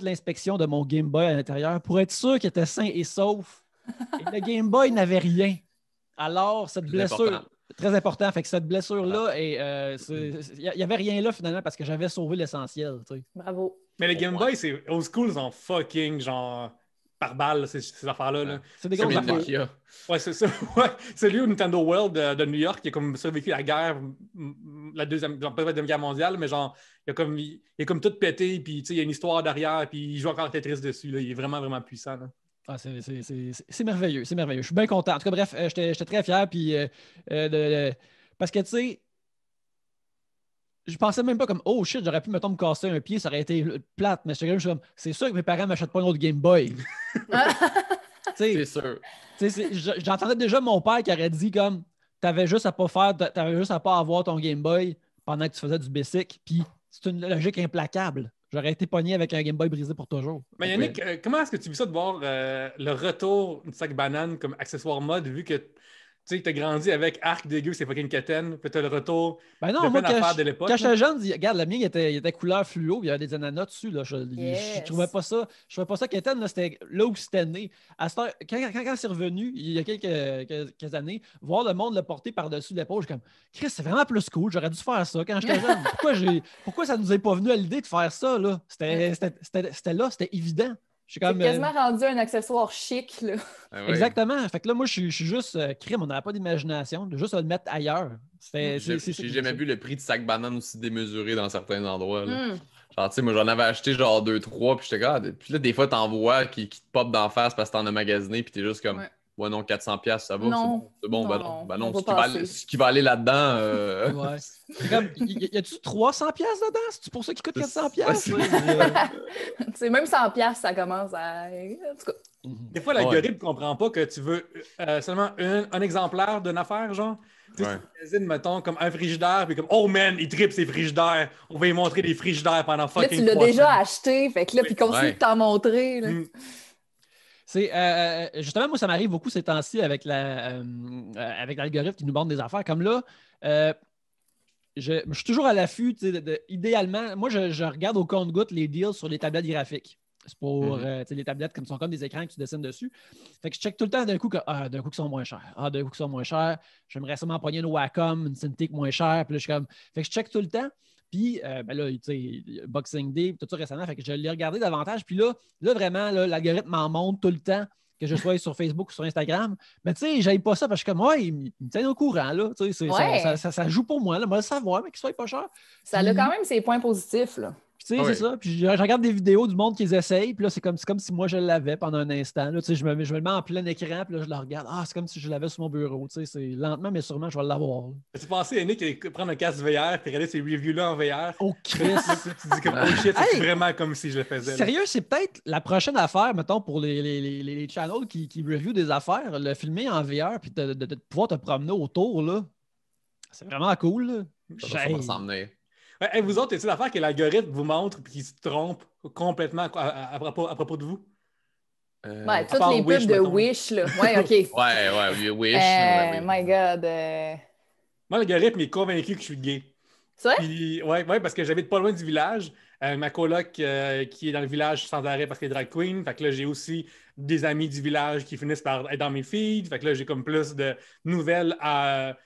l'inspection de mon Game Boy à l'intérieur pour être sûr qu'il était sain et sauf. le Game Boy n'avait rien. Alors, cette blessure. Très important. Fait que cette blessure-là, euh, il n'y avait rien là finalement parce que j'avais sauvé l'essentiel. Bravo. Mais le Game Boy, c'est old school, ils fucking genre par balle, ces, affaires-là. C'est des grosses affaires. Ouais, c'est ça. C'est lui au Nintendo World de, New York qui a comme survécu la guerre, la deuxième, genre, pas la deuxième guerre mondiale, mais genre, il a comme, il, comme tout pété, puis il y a une histoire derrière, puis il joue encore Tetris dessus. Là. Il est vraiment, vraiment puissant. Ah, c'est, c'est, c'est, c'est merveilleux, c'est merveilleux. Je suis bien content. En tout cas, bref, euh, j'étais, j'étais très fier. Puis, euh, euh, parce que, tu sais, je pensais même pas comme oh shit, j'aurais pu me me casser un pied, ça aurait été plate, mais je suis comme c'est sûr que mes parents m'achètent pas un autre Game Boy. c'est sûr. J'entendais déjà mon père qui aurait dit comme t'avais juste à pas faire, t'avais juste à pas avoir ton Game Boy pendant que tu faisais du basic, puis c'est une logique implacable. J'aurais été pogné avec un Game Boy brisé pour toujours. Mais Yannick, euh, comment est-ce que tu vis ça de voir euh, le retour d'une sac banane comme accessoire mode vu que tu sais, t'as grandi avec Arc dégueu, c'est fucking Katen, puis être le retour ben non, de moi, quand de l'époque. Quand j'étais jeune, regarde, la mienne, il était, était couleur fluo, il y avait des ananas dessus, là. Je, ne trouvais pas ça, je trouvais pas ça Keten, c'était là où c'était né. À quand, quand, c'est revenu, il y a quelques, quelques, années, voir le monde le porter par-dessus l'épaule, je suis comme, Chris, c'est vraiment plus cool, j'aurais dû faire ça quand j'étais jeune. Pourquoi, pourquoi ça nous est pas venu à l'idée de faire ça, là? C'était là, c'était évident. C'est quasiment euh, rendu un accessoire chic. Là. Ah Exactement. Fait que là, moi, je suis juste euh, crime. On n'a pas d'imagination. Juste à le mettre ailleurs. J'ai jamais vu le prix de sac banane aussi démesuré dans certains endroits. Hmm. Genre, tu sais, moi, j'en avais acheté genre 2-3, Puis j'étais comme, ah, puis là, des fois, t'en vois qui, qui te pop d'en face parce que t'en as magasiné. Puis t'es juste comme. Ouais, non, 400$, ça va. Non. C'est bon, ben non. Ben non bah ce, qui va aller, là-dedans. Euh. Ouais. y, y a-tu 300$ dedans? C'est pour ça qu'il coûte 400$? Ouais, c'est même 100$, ça commence à. Mhm. Des fois, l'algorithme ne comprend pas que tu veux euh, seulement un, un exemplaire d'une affaire, genre. Tu sais, mettons, comme un frigidaire, puis comme, oh man, il tripe ses frigidaires. On va lui montrer des frigidaires pendant fucking Là, tu l'as déjà acheté, fait que là, puis continue de t'en montrer. Là. Mm sais, euh, euh, euh, justement, moi, ça m'arrive beaucoup ces temps-ci avec, avec l'algorithme qui nous bande des affaires. Comme là, je, suis toujours à l'affût. idéalement, moi, je, regarde au compte-goutte les deals sur les tablettes graphiques. C'est pour mm-hmm. les tablettes comme sont comme des écrans que tu dessines dessus. Fait que je check tout le temps d'un coup que ah, d'un coup qu'ils sont moins chers. Ah, d'un coup qu'ils sont moins chers. J'aimerais seulement prendre une Wacom, une Cintiq moins chère. Puis là, je suis comme. Fait que je check tout le temps. Puis euh, ben là, tu sais, Boxing Day, tout ça récemment, fait que je l'ai regardé davantage. Puis là, là vraiment, l'algorithme m'en montre tout le temps que je sois sur Facebook ou sur Instagram. Mais tu sais, j'aime pas ça parce que moi, ouais, ils me tient au courant. Là. Ça, ça, joue pour moi. Là. Moi, le savoir, mais qu'il soit pas cher. Ça a quand même ses points positifs. Là tu sais, ah c'est ça. Puis je, regarde des vidéos du monde qu'ils essayent. Puis là, c'est comme, comme si moi, je l'avais pendant un instant. tu sais, je, me, je me mets en plein écran. Puis là, je le regarde. Ah, c'est comme si je l'avais sur mon bureau. Tu sais, c'est lentement, mais sûrement, je vais l'avoir. Tu pensé, Yannick, prendre un casque VR puis regarder ces reviews-là en VR? Oh, Christ! tu dis que, oh c'est vraiment comme si je le faisais. Sérieux, c'est peut-être la prochaine affaire, mettons, pour les, les, les, channels qui, qui review des affaires, le filmer en VR puis de, pouvoir te promener autour, là. C'est vraiment cool, là. Ben, vous autres, est-ce l'affaire que l'algorithme vous montre et qu'il se trompe complètement à, propos, de vous? Euh, ben, toutes les pubs de Wish, là. Ouais, OK. ouais, ouais, Wish. Euh, My God. Euh. Moi, l'algorithme est convaincu que je suis gay. C'est vrai? Puis, ouais, ouais, parce que j'habite pas loin du village. Euh, ma coloc euh, qui est dans le village sans arrêt parce qu'elle est drag queen. Fait que là, j'ai aussi des amis du village qui finissent par être dans mes feeds. Fait que là, j'ai comme plus de nouvelles à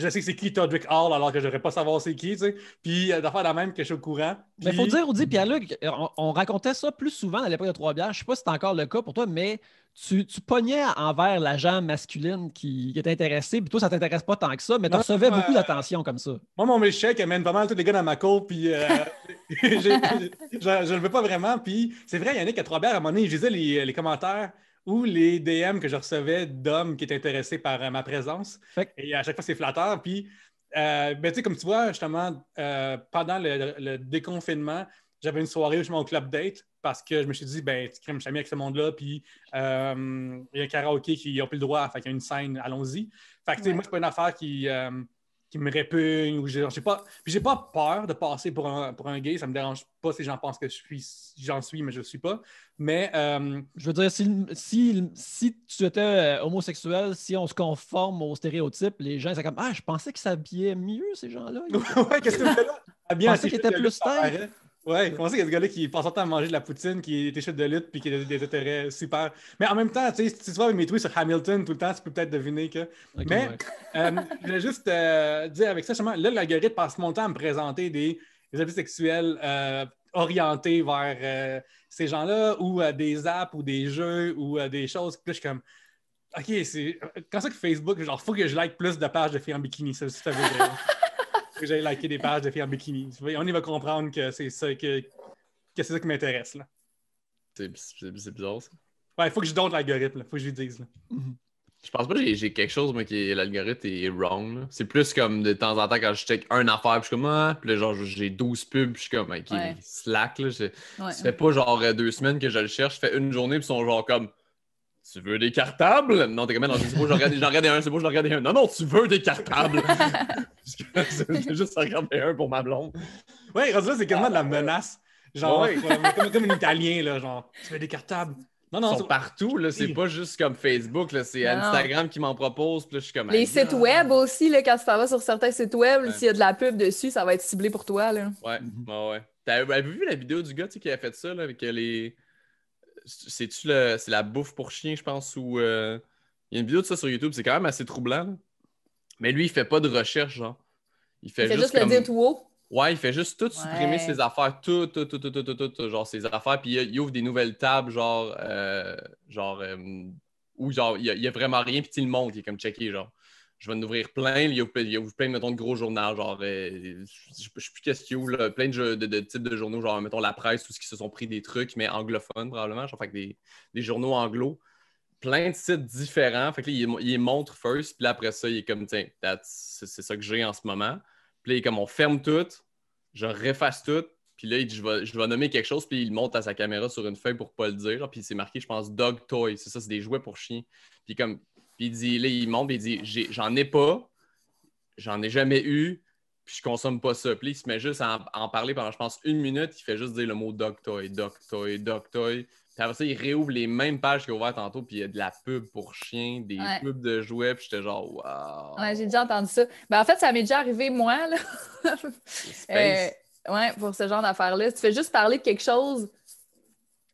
je sais que c'est qui Todrick Hall alors que je devrais pas savoir c'est qui, tu sais. Puis euh, d'affaire la même que je suis au courant. Mais Mais faut dire, Audi puis à Luc, on, racontait ça plus souvent à l'époque de Trois-Bières. Je sais pas si c'est encore le cas pour toi, mais tu, pognais envers jambe masculine qui, était intéressé, puis toi, ça t'intéresse pas tant que ça, mais tu recevais euh, beaucoup d'attention comme ça. Moi, mon échec amène pas mal tous les gars dans ma cour, puis euh, je, ne le veux pas vraiment. Puis c'est vrai, Yannick, à Trois-Bières, à un moment donné, je lisais les commentaires ou les DM que je recevais d'hommes qui étaient intéressés par euh, ma présence. Et à chaque fois, c'est flatteur. Puis, euh, ben, comme tu vois, justement, euh, pendant le, déconfinement, j'avais une soirée où je justement au club date parce que je me suis dit, ben, tu crèmes jamais avec ce monde-là, puis il y a un karaoké qui n'a plus le droit, fait qu'il y a une scène, allons-y. Fait que, tu moi, c'est pas une affaire qui qui me répugnent ou je j'ai pas j'ai pas peur de passer pour un, gay ça me dérange pas si j'en pense que je suis j'en suis mais je suis pas mais euh, je veux dire si, tu étais euh, homosexuel si on se conforme aux stéréotypes les gens c'est comme ah je pensais que ça s'habillaient mieux ces gens là ouais qu'est-ce que tu fais là bien qu'ils étaient plus terre Ouais, comment ça qu'il y a ce gars-là qui passe son temps à manger de la poutine, qui est chute de lutte, puis qui a des, intérêts super. Mais en même temps, tu sais, si tu vois avec mes tweets sur Hamilton tout le temps, tu peux peut-être deviner que. Mais euh, je voulais juste euh, dire avec ça, justement, là, l'algorithme passe mon temps à me présenter des, des sexuels euh, orientés vers ces gens-là, ou des apps, ou des jeux, ou des choses. Puis je suis comme. OK, c'est. Quand ça que Facebook, genre, faut que je like plus de pages de filles en bikini, ça, si que j'aille liker des pages de filles en bikini. On y va comprendre que c'est ça, que, c'est ça qui m'intéresse. Là. C'est, bizarre, ça. Ouais, il faut que je donne l'algorithme, il faut que je lui dise. Je pense pas que j'ai, quelque chose, moi, qui l'algorithme est wrong. C'est plus comme de temps en temps quand je check un affaire, puis je suis comme, ah, puis genre, j'ai 12 pubs, puis je suis comme, ok, slack, là. Ça fait pas genre deux semaines que je le cherche, je fais une journée, puis ils sont genre comme, tu veux des cartables? Non, t'es comme, non, c'est beau, j'en regardais, un, c'est beau, j'en regardais un. Non, non, tu veux des cartables! J'ai juste regarder un pour ma blonde. Ouais, rendu là, c'est quasiment de la ah, menace. Genre, comme, un Italien, là, genre, tu veux des cartables? Non, non, Ils sont partout, là, c'est pas juste comme Facebook, c'est Instagram qui m'en propose, puis je suis comme... Les sites web aussi, là, quand tu t'en vas sur certains sites web, s'il y a de la pub dessus, ça va être ciblé pour toi, là. Ouais, ouais, ouais. T'as vu la vidéo du gars, qui a fait ça, là, avec les... C'est-tu le... C'est la bouffe pour chien, je pense, ou... Euh, il y a une vidéo de ça sur YouTube, c'est quand même assez troublant. Mais lui, il fait pas de recherche, genre. Il fait, juste, comme... le dire tout haut. Ouais, il fait juste tout supprimer ses affaires, tout, tout, tout, tout, tout, tout, tout, genre ses affaires, puis il, ouvre des nouvelles tables, genre, euh, genre, euh, où genre, il y, a, a vraiment rien, puis il le montre, il est comme checké, genre je vais en ouvrir plein. Il y a, plein, mettons, de gros journaux, genre, euh, je ne sais plus qu'est-ce qu'il y a, plein de, de, types de journaux, genre, mettons, la presse, tout ce qui se sont pris des trucs, mais anglophones, probablement, genre, fait des, journaux anglo. Plein de sites différents. il, montre first, puis après ça, il est comme, tiens, c'est ça que j'ai en ce moment. Puis il est comme, on ferme tout, je refasse tout, puis là, je vais, nommer quelque chose, puis il monte à sa caméra sur une feuille pour pas le dire. Puis c'est marqué, je pense, Dog Toy. C'est ça, c'est des jouets pour chiens. Puis comme, puis il dit, là, il monte, puis il dit, j'en ai, pas, j'en ai jamais eu, puis je consomme pas ça. Puis il se met juste à en, parler pendant, je pense, une minute, il fait juste dire le mot Doctoy, Doctoy, Doctoy. Puis après ça, il réouvre les mêmes pages qu'il a ouvert tantôt, puis il y a de la pub pour chiens, des pubs de jouets, puis j'étais genre, waouh! Ouais, j'ai déjà entendu ça. Ben, en fait, ça m'est déjà arrivé, moi, là. Euh, ouais, pour ce genre d'affaires-là. Tu fais juste parler de quelque chose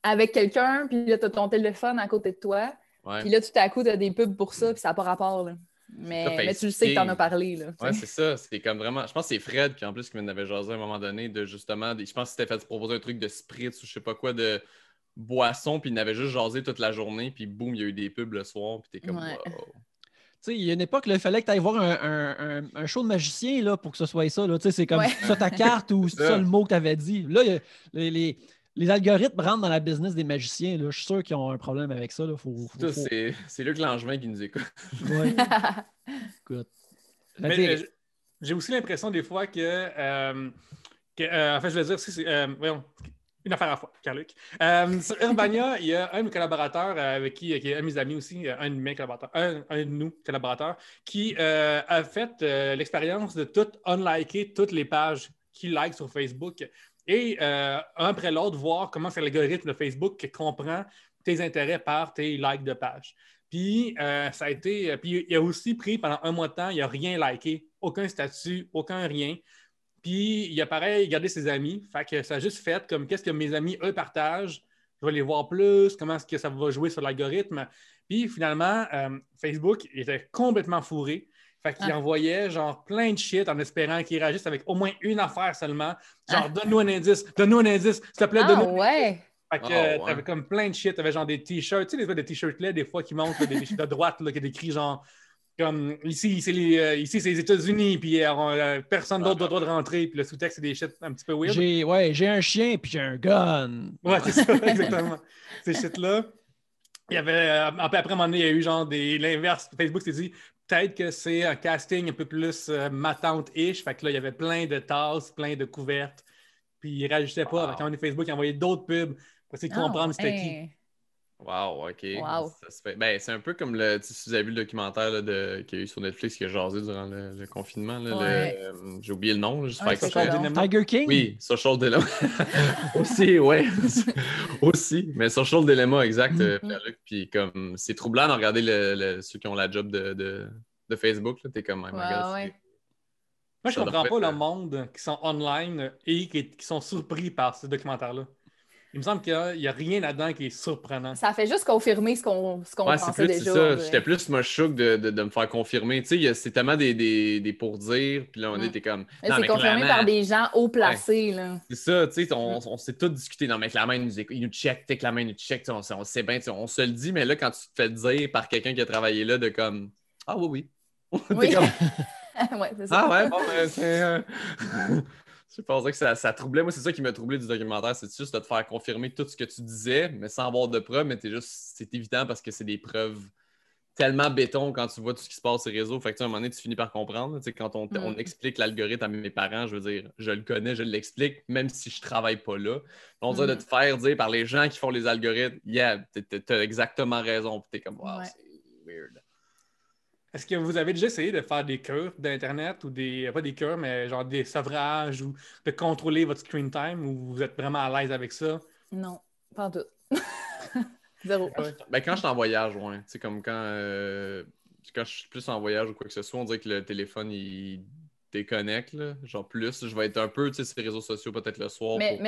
avec quelqu'un, puis là, t'as ton téléphone à côté de toi. Puis là, tout à coup, tu as des pubs pour ça, puis ça n'a pas rapport. Là. Mais, mais tu le sais que tu en as parlé. Là, ouais, c'est ça. C'est comme vraiment. Je pense que c'est Fred qui, en plus, qui m'en avait jasé à un moment donné de justement. Je pense qu'il s'était fait proposer un truc de spritz ou je sais pas quoi de boisson, puis il n'avait juste jasé toute la journée, puis boum, il y a eu des pubs le soir, puis t'es comme Tu sais, il y a une époque, il fallait que tu ailles voir un, un, un, show de magicien là, pour que ce soit ça. Tu sais, c'est comme sur ça ta carte ou sur le mot que tu avais dit. Là, les, les les algorithmes rentrent dans la business des magiciens. Là. Je suis sûr qu'ils ont un problème avec ça. C'est, Luc Langevin qui nous écoute. Euh, j'ai aussi l'impression des fois que. Euh, que euh, enfin, je veux dire, c'est. Euh, une affaire à la fois, Carluc. sur Urbania, il y a un de mes collaborateurs avec qui, qui est un de mes amis aussi, un de mes collaborateurs, un, de nous collaborateurs, qui a fait l'expérience de tout unliker toutes les pages qu'il like sur Facebook et euh, un après l'autre, voir comment c'est l'algorithme de Facebook qui comprend tes intérêts par tes likes de page. Puis, euh, ça a été. Puis, il a aussi pris pendant un mois de temps, il n'a rien liké, aucun statut, aucun rien. Puis, il a pareil gardé ses amis. Fait que ça a juste fait comme qu'est-ce que mes amis, eux, partagent. Je vais les voir plus, comment est-ce que ça va jouer sur l'algorithme. Puis, finalement, euh, Facebook était complètement fourré. Fait ah. envoyait genre plein de shit en espérant qu'ils réagissent avec au moins une affaire seulement. Ah. Genre, donne-nous un indice, donne-nous un indice, s'il te plaît, ah, donne-nous. Ouais. Fait que oh, ouais. comme plein de shit, t'avais genre des t-shirts, tu sais, des t-shirts là, des fois qui montrent des t-shirts de droite là, qui écrit genre comme ici, c'est les, euh, ici, c'est les États-Unis, puis euh, euh, personne d'autre doit droit de rentrer, puis le sous-texte, c'est des shit un petit peu weird. J'ai, ouais, j'ai un chien, puis j'ai un gun. Ouais, c'est ça, exactement. Ces shit-là. Il y avait, après, un moment donné, il y a eu genre des, l'inverse. Facebook s'est dit peut-être que c'est un casting un peu plus euh, matante-ish. Fait que là, il y avait plein de tasses, plein de couvertes. Puis ne rajoutait pas. Quand on est Facebook, il envoyait d'autres pubs pour essayer de ah, comprendre c'était qui. Wow, OK. Ben, c'est un peu comme le. Si vous avez vu le documentaire de, qu'il y a eu sur Netflix qui a jasé durant le, confinement. Euh, j'ai oublié le nom. Tiger King? Oui, Social Dilemma. aussi, ouais. aussi. Mais Social Dilemma, exact, euh, mm-hmm. Puis comme c'est troublant de regarder ceux qui ont la job de, Facebook. T'es comme Moi, je comprends pas le euh, monde qui sont online et qui sont surpris par ce documentaire-là il me semble qu'il n'y a, rien là-dedans qui est surprenant. Ça fait juste confirmer ce qu'on qu ouais, pensait déjà. Ouais. Euh. J'étais plus moche choc de, de, me faire confirmer. Tu sais, c'est tellement des, des, des pour-dire, puis là, on était comme. C'est confirmé par des gens haut placés. là. C'est ça, tu sais, on, mm. on s'est tous discuté. Non, mais la main, nous, il nous check, que la nous check, on, on sait bien, on se le dit, mais là, quand tu te fais dire par quelqu'un qui a travaillé là, de comme Ah oui, oui. oui. ça. Ah ouais, bon, ben, c'est. Euh, je pensais que ça, troublait. Moi, c'est ça qui m'a troublé du documentaire. C'est juste de te faire confirmer tout ce que tu disais, mais sans avoir de preuves. Mais juste, c'est évident parce que c'est des preuves tellement béton quand tu vois tout ce qui se passe sur les réseaux. Fait que, à un moment donné, tu finis par comprendre. quand on, mm. explique l'algorithme à mes parents, je veux dire, je le connais, je l'explique, même si je travaille pas là. On dirait de mm. te faire dire par les gens qui font les algorithmes, yeah, t'as exactement raison. t'es comme, wow, c'est weird. Est-ce que vous avez déjà essayé de faire des cures d'Internet ou des, pas des cures, mais genre des sevrages ou de contrôler votre screen time ou vous êtes vraiment à l'aise avec ça? Non, pas du tout. Zéro. Ben, quand je suis en voyage, ouais. C'est comme quand, euh, quand je suis plus en voyage ou quoi que ce soit, on dirait que le téléphone, il déconnecte. Genre plus, je vais être un peu, tu sais, réseaux sociaux peut-être le soir. Mais,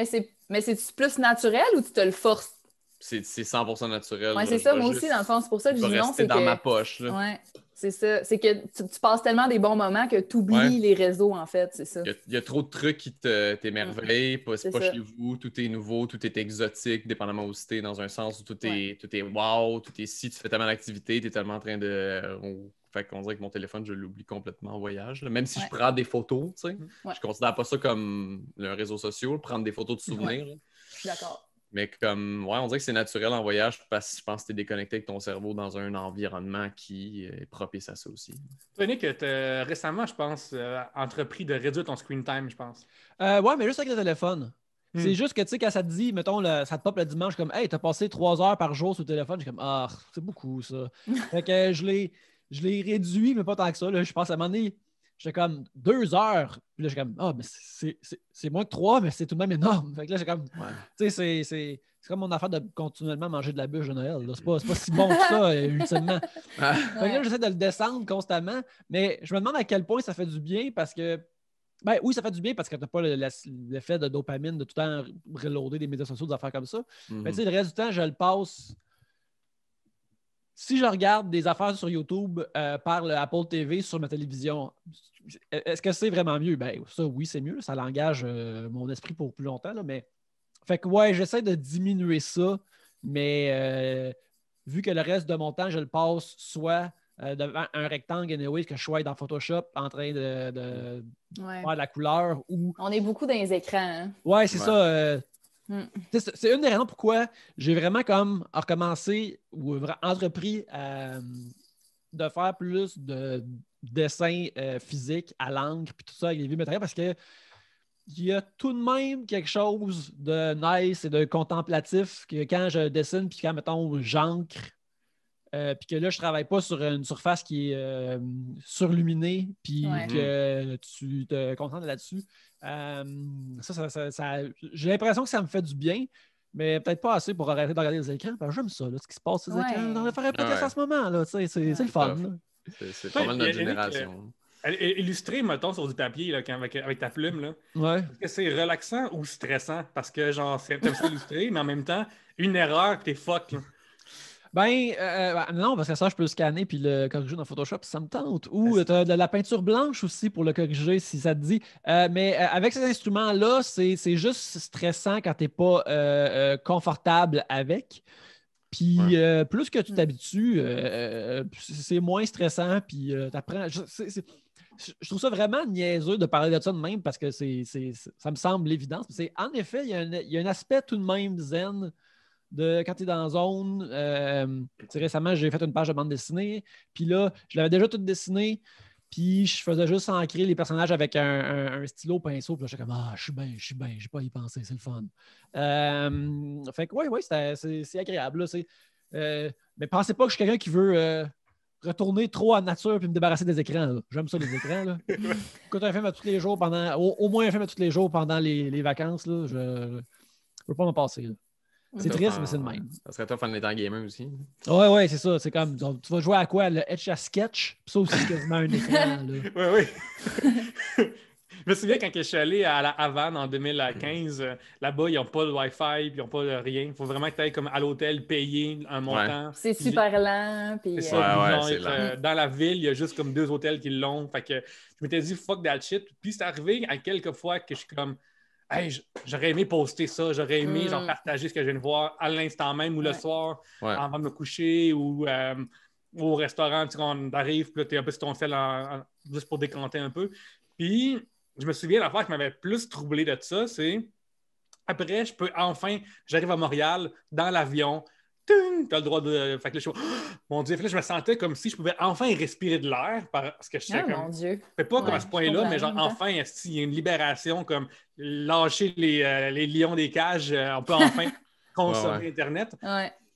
mais c'est plus naturel ou tu te le forces? C'est 100% naturel. Ouais, c'est ça, moi aussi, dans le fond, c'est pour ça que je dis non. C'est dans ma poche. Là. Ouais. C'est ça. C'est que tu, passes tellement des bons moments que tu oublies les réseaux, en fait. C'est ça. Il y, a trop de trucs qui t'émerveillent. C'est pas chez vous. Tout est nouveau, tout est exotique, dépendamment où c'était, dans un sens où tout est, tout est wow, tout est si, tu fais tellement d'activités, tu es tellement en train de. Euh, oh. Fait qu'on dirait que mon téléphone, je l'oublie complètement en voyage. Même si je prends des photos, tu sais, je considère pas ça comme un réseau social, prendre des photos de souvenirs. D'accord. Mais comme, ouais, on dirait que c'est naturel en voyage parce que je pense que tu es déconnecté avec ton cerveau dans un environnement qui euh, est propice à ça aussi. Tony, que tu récemment, je pense, euh, entrepris de réduire ton screen time, je pense. Euh, ouais, mais juste avec le téléphone. Hmm. C'est juste que, tu sais, quand ça te dit, mettons, ça te pop le dimanche, comme, hey, t'as passé trois heures par jour sur le téléphone, je suis comme, ah, c'est beaucoup ça. fait que je l'ai réduit, mais pas tant que ça. Je pense à un moment donné, J'étais comme deux heures. Puis là, j'ai comme, ah, oh, mais c'est moins que trois, mais c'est tout de même énorme. Fait que là, j'ai comme, tu sais, c'est comme mon affaire de continuellement manger de la bûche de Noël. C'est pas, pas si bon que ça, euh, ultimement. Ah. Fait que là, j'essaie de le descendre constamment, mais je me demande à quel point ça fait du bien parce que ben, oui, ça fait du bien parce que tu n'as pas l'effet de dopamine de tout le temps reloader des médias sociaux, des affaires comme ça. Mais mhm. tu sais, le reste du temps, je le passe si je regarde des affaires sur YouTube euh, par le Apple TV sur ma télévision, est-ce que c'est vraiment mieux? Ben, ça, oui, c'est mieux. Ça l'engage euh, mon esprit pour plus longtemps. mais fait que ouais, j'essaie de diminuer ça, mais euh, vu que le reste de mon temps, je le passe soit devant un rectangle que je sois dans Photoshop en train de, voir de la couleur ou. On est beaucoup dans les écrans. Hein. Ouais, c'est ça. C'est une des raisons pourquoi j'ai vraiment comme recommencé ou entrepris de faire plus de dessins euh, physiques à l'encre puis tout ça avec les vieux matériaux parce que il y a tout de même quelque chose de nice et de contemplatif que quand je dessine puis quand mettons j'ancre euh, puis que là, je ne travaille pas sur une surface qui est euh, surluminée, puis que tu te contentes là-dessus. Euh, ça, j'ai l'impression que ça me fait du bien, mais peut-être pas assez pour arrêter de regarder les écrans. J'aime ça, ce qui se passe sur les écrans. On faire un à ce moment, c'est le fun. C'est pas mal notre génération. Euh, illustrer, mettons, sur du papier là, avec, ta plume, Ouais. Est-ce que c'est relaxant ou stressant? Parce que, genre, c'est comme ça illustré, mais en même temps, une erreur, es « fuck. Ben, euh, euh, non, parce que ça, je peux le scanner puis le corriger dans Photoshop ça me tente. Ou tu as de la peinture blanche aussi pour le corriger si ça te dit. Euh, mais avec ces instruments-là, c'est juste stressant quand tu n'es pas confortable avec. Puis plus que tu mm. t'habitues, c'est moins stressant. Puis tu apprends. je trouve ça vraiment niaiseux de parler de ça de même parce que ça me semble évident. en effet, il y, a un, il y, a un, aspect tout de même zen de quand tu es dans zone. Euh, récemment, j'ai fait une page de bande dessinée. Puis là, je l'avais déjà toute dessinée. Puis je faisais juste ancrer les personnages avec un, stylo pinceau. Puis là, j'étais comme Ah, je suis bien, je suis bien, j'ai pas à y penser, c'est le fun. Euh, fait que oui, oui, c'est agréable. Là, euh, mais pensez pas que je suis quelqu'un qui veut euh, retourner trop à nature puis me débarrasser des écrans. J'aime ça, les écrans. Là. Quand un film à tous les jours pendant. Au, moins un film à tous les jours pendant les, vacances, je ne peux pas m'en passer. C'est triste, mais c'est le même. Ça serait tough en étant gamer aussi. Ouais, ouais, c'est ça. C'est comme, tu vas jouer à quoi? Le Etch à Sketch? Ça aussi, c'est quasiment un écran. Oui, oui. Je me souviens quand je suis allé à la Havane en 2015, euh, là-bas, ils n'ont pas de Wi-Fi, ils n'ont pas de rien. Il faut vraiment que tu ailles comme à l'hôtel payer un montant. C'est super lent. Puis c'est euh, ouais, dans la ville, il y a juste comme deux hôtels qui l'ont. Fait que je m'étais dit fuck that shit. Puis c'est arrivé à quelques fois que je suis comme j'aurais aimé poster ça, j'aurais aimé hmm. partager ce que je viens de voir à l'instant même ou le soir avant de me coucher ou euh, au restaurant, tu on arrive, tu as un peu sur ton sel juste pour décanter un peu. Puis je me souviens, l'affaire qui m'avait plus troublé de ça, c'est après, je peux enfin, j'arrive à Montréal dans l'avion, T'as le droit de. Fait que là, Mon Dieu, je me sentais comme si je pouvais enfin respirer de l'air parce que je sais ah, comme... mon Dieu. pas comme à ce point-là, mais genre, enfin, il y a une libération, comme lâcher les, euh, lions des cages, euh, on peut enfin consommer Internet.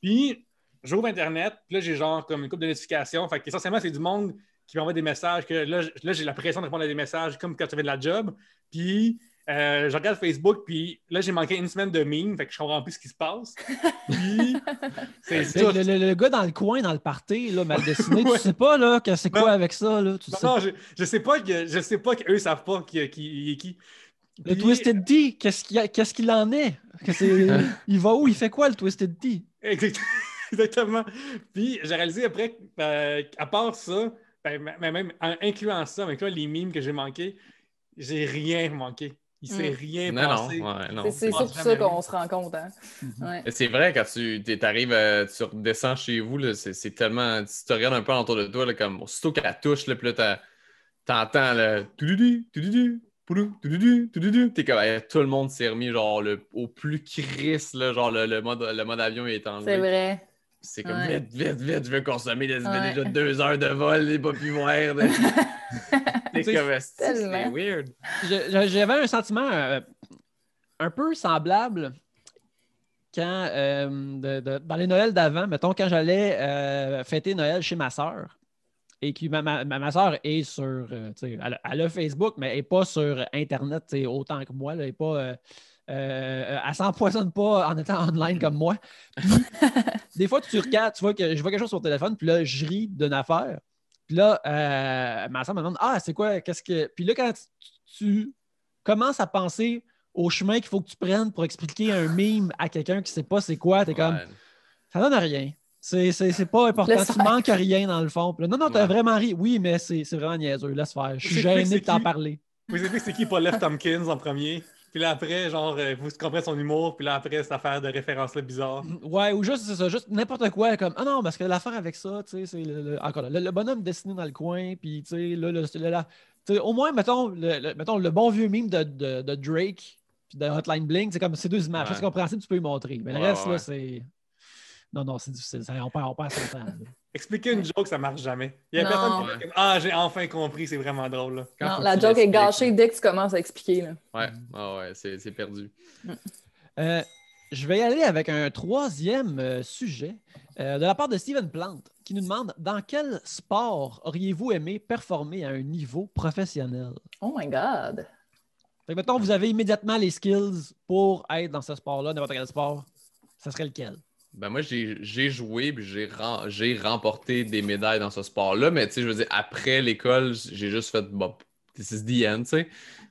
Puis, j'ouvre Internet, puis là, j'ai genre comme une coupe de notifications. Fait essentiellement, c'est du monde qui m'envoie des messages que là, j'ai la pression de répondre à des messages comme quand tu avais de la job. Puis, euh, je regarde Facebook, puis là, j'ai manqué une semaine de mine, fait que je comprends plus ce qui se passe. Puis, le, gars dans le coin, dans le party, là, mal dessiné, tu sais pas là, que c'est quoi avec ça? Là, je, je, sais pas que, je sais pas qu'eux savent pas qui, qui est qui. Le Twisted D, qu'est-ce qu'il qu'est-ce qu'il en est? Hein? il va où? Il fait quoi, le Twisted D? Exactement. Puis, j'ai réalisé après, euh, à part ça, ben, même en incluant ça, les mimes que j'ai manqué j'ai rien manqué. Il ne mm. s'est rien non, passé. Non, C'est surtout ça qu'on se rend compte. Hein. Mm-hmm. C'est vrai, quand tu arrives, euh, tu redescends chez vous, c'est tellement. Tu te regardes un peu autour de toi, là, comme aussitôt qu'elle touche, là, puis là, t'entends le. tout le monde s'est remis genre au plus crisp genre le, mode, avion est en C'est vrai. C'est comme, vite, vite, vite, je veux consommer tu déjà deux heures de vol, les pas pu voir. c'est weird. J'avais un sentiment euh, un peu semblable quand, euh, dans les Noëls d'avant, mettons, quand j'allais euh, fêter Noël chez ma soeur. Et que ma, ma, soeur est sur, elle, elle, a Facebook, mais elle n'est pas sur Internet autant que moi. elle ne pas elle s'empoisonne pas en étant online comme moi. des fois, tu regardes, tu vois que je vois quelque chose sur le téléphone, puis là, je ris d'une affaire. Puis là, euh, ma soeur me demande Ah, c'est quoi Qu'est-ce que. Puis là, quand tu, commences à penser au chemin qu'il faut que tu prennes pour expliquer un mime à quelqu'un qui ne sait pas c'est quoi, t'es comme Ça donne rien. C'est pas important. tu manques rien dans le fond. non, non, t'as vraiment ri. Oui, mais c'est vraiment niaiseux. Laisse faire. Je suis gêné de t'en parler. Vous savez, c'est qui Paul F. Tompkins en premier puis là, après, genre, vous euh, comprenez son humour, puis là, après, cette affaire de référence-là bizarre. Ouais, ou juste, c'est ça, juste n'importe quoi, comme, ah non, parce que l'affaire avec ça, tu sais, c'est le, encore là, le, bonhomme dessiné dans le coin, puis, tu sais, là, le, sais au moins, mettons le, mettons, le bon vieux mime de, de, Drake puis de Hotline Bling, c'est comme ces deux images. Ouais. C'est compréhensible, tu peux y montrer. Mais le reste, là, c'est. Non, non, c'est difficile. on, perd, on perd son temps. Expliquer une joke, ça marche jamais. Il y a personne qui dit Ah, j'ai enfin compris, c'est vraiment drôle. la joke est gâchée dès que tu commences à expliquer. Là. Ouais, ah c'est perdu. Mm. Euh, je vais y aller avec un troisième euh, sujet euh, de la part de Steven Plante qui nous demande Dans quel sport auriez-vous aimé performer à un niveau professionnel Oh my God! Fait que, vous avez immédiatement les skills pour être dans ce sport-là, n'importe quel sport. Ça serait lequel ben moi, j'ai joué puis j'ai remporté des médailles dans ce sport-là, mais je veux dire, après l'école, j'ai juste fait 6 this is tu sais.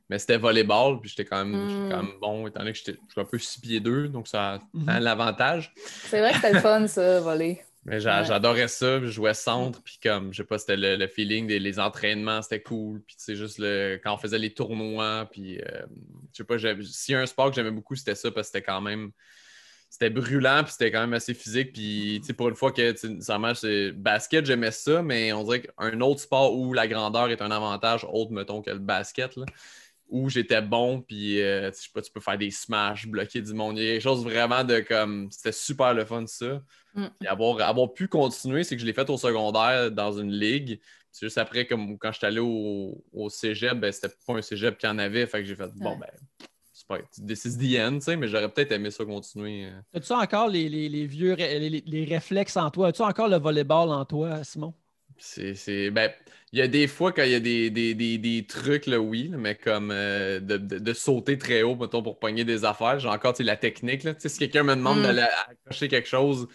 Mais c'était volleyball, puis j'étais quand, même hmm. bon, étant donné que j'étais un peu 6 pieds 2, donc ça a mhm. l'avantage. C'est vrai que c'était fun, ça, voler. Mais j'adorais ça, je jouais centre, hmm. puis comme, je sais pas, c'était le, feeling des les entraînements, c'était cool, puis c'est juste quand on faisait les tournois, puis euh, je sais pas, si un sport que j'aimais beaucoup, c'était ça, parce que c'était quand même, c'était brûlant, puis c'était quand même assez physique. Puis, pour une fois que, marche, c'est basket, j'aimais ça, mais on dirait qu'un autre sport où la grandeur est un avantage, autre, mettons, que le basket, où j'étais bon, puis, euh, tu peux faire des smash, bloquer du monde. Il y chose vraiment de comme, c'était super le fun, ça. Mm. Puis avoir, pu continuer, c'est que je l'ai fait au secondaire dans une ligue. juste après, comme quand suis allé au, au cégep, ben, c'était pas un cégep qui en avait. Fait que j'ai fait, bon, ben, ouais, this is the end, mais j'aurais peut-être aimé ça continuer. Euh. As-tu encore les, vieux les, réflexes en toi? As-tu encore le volleyball en toi, Simon? C'est. Ben, il y a des fois quand il y a des, trucs, oui, mais comme euh, de, sauter très haut, mettons, pour pogner des affaires. J'ai encore la technique. Là. Si quelqu'un me demande hmm. d'aller accrocher quelque chose,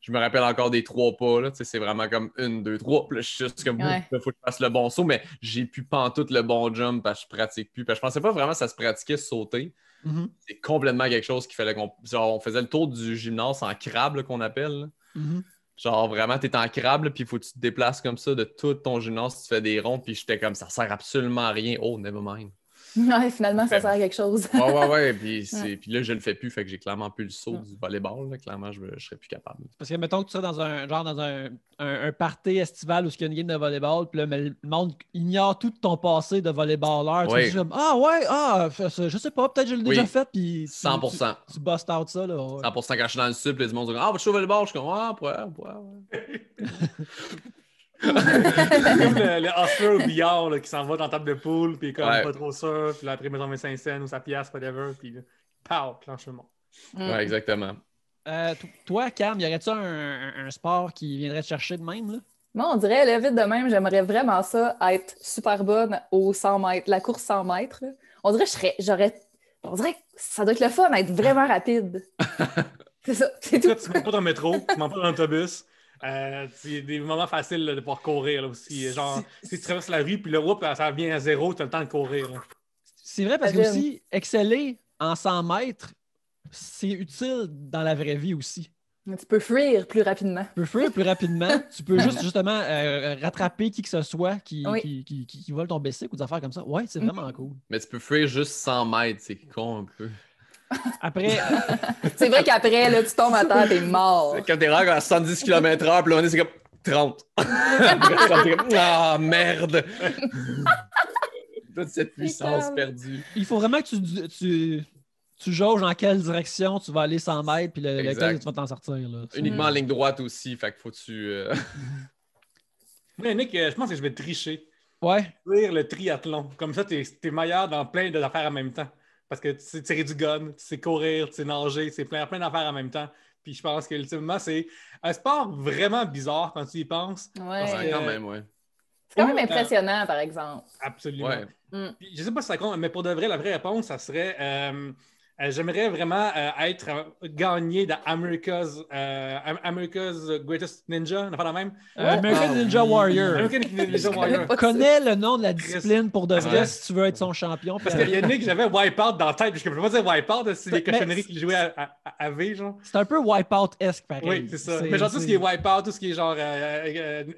je me rappelle encore des trois pas. c'est vraiment comme une, deux, trois. je suis juste comme, il faut que je fasse le bon saut, mais j'ai pu tout le bon jump parce que je pratique plus. Parce que je pensais pas vraiment que ça se pratiquait sauter. Mm-hmm. C'est complètement quelque chose qu'il fallait qu'on. Genre, on faisait le tour du gymnase en crabe qu'on appelle. Mm-hmm. Genre, vraiment, t'es en crabe, puis il faut que tu te déplaces comme ça de tout ton gymnase, tu fais des ronds, puis j'étais comme, ça sert absolument à rien. Oh, never mind. Ouais, finalement, ça sert à quelque chose. ouais, ouais, ouais. Puis, c'est puis là, je le fais plus, fait que j'ai clairement plus le saut du volleyball. Là. Clairement, je, ne serais plus capable. Parce que, mettons que tu sois dans un genre dans un, un, estival où il y a une game de volleyball, puis là, le monde ignore tout ton passé de volleyballeur. Tu ah ouais, ah, je sais pas, peut-être que je l'ai déjà fait, puis. 100 Tu, tu, bustes out ça, là. 100 quand je suis dans le sud, puis les gens disent, ah, vas-tu au volleyball? Je suis comme, ah, ouais, ouais, ouais. comme le, Oscar hustler au billard qui s'en va dans la table de poule, puis comme pas trop sûr, puis là, après, maison 25 cents ou sa pièce, whatever, puis pow, planchement. Mm. Ouais, exactement. Euh, toi, Cam, y aurait-tu un, sport qui viendrait te chercher de même? Là? Moi, on dirait, le vite de même, j'aimerais vraiment ça, être super bonne au 100 mètres, la course 100 mètres. On dirait, j'aurais. On dirait que ça doit être le fun, être vraiment rapide. c'est ça. C'est tout. tu ne pas dans le métro, tu ne pas dans l'autobus. Euh, c'est des moments faciles de pouvoir courir aussi. Genre, si tu traverses la rue, puis le ça revient à zéro, tu as le temps de courir. C'est vrai parce que aussi, exceller en 100 mètres, c'est utile dans la vraie vie aussi. tu peux fuir plus rapidement. Tu peux fuir plus rapidement. tu peux juste justement euh, rattraper qui que ce soit qui, qui, qui, qui, vole ton bicycle ou des affaires comme ça. Ouais, c'est mm. vraiment cool. Mais tu peux fuir juste 100 mètres, c'est con un peu. Après. c'est vrai qu'après, là, tu tombes à terre, t'es mort. Quand t'es rare à 110 km/h, puis là, c'est comme 30. Ah, merde! Toute cette puissance perdue. Il faut vraiment que tu, tu, tu jauges en quelle direction tu vas aller 100 mètres, puis le, lequel tu vas t'en sortir. Uniquement en ligne droite aussi, fait faut que tu. Euh, Mais Nick, euh, je pense que je vais tricher. Ouais. le triathlon. Comme ça, t'es es meilleur dans plein d'affaires en même temps. Parce que tu sais tirer du gun, tu sais courir, tu sais nager, c'est plein, plein d'affaires en même temps. Puis je pense que qu'ultimement, c'est un sport vraiment bizarre quand tu y penses. Ouais. Ah, quand même, ouais. C'est quand même impressionnant, par exemple. Absolument. Mm. je sais pas si ça compte, mais pour de vrai, la vraie réponse, ça serait euh, euh, j'aimerais vraiment euh, être euh, gagné dans America's, America's Greatest Ninja, on pas la même. American Ninja Warrior. American Ninja Warrior. Connais le nom de la discipline pour de vrai si tu veux être son champion. Parce qu'il y a une que j'avais Wipeout dans la tête, puis je ne peux pas dire Wipeout, c'est les cochonneries qu'il jouait à, à, à, V, genre. C'est un peu Wipeout-esque, pareil. Oui, c'est ça. Mais genre tout ce qui est Wipeout, tout ce qui est genre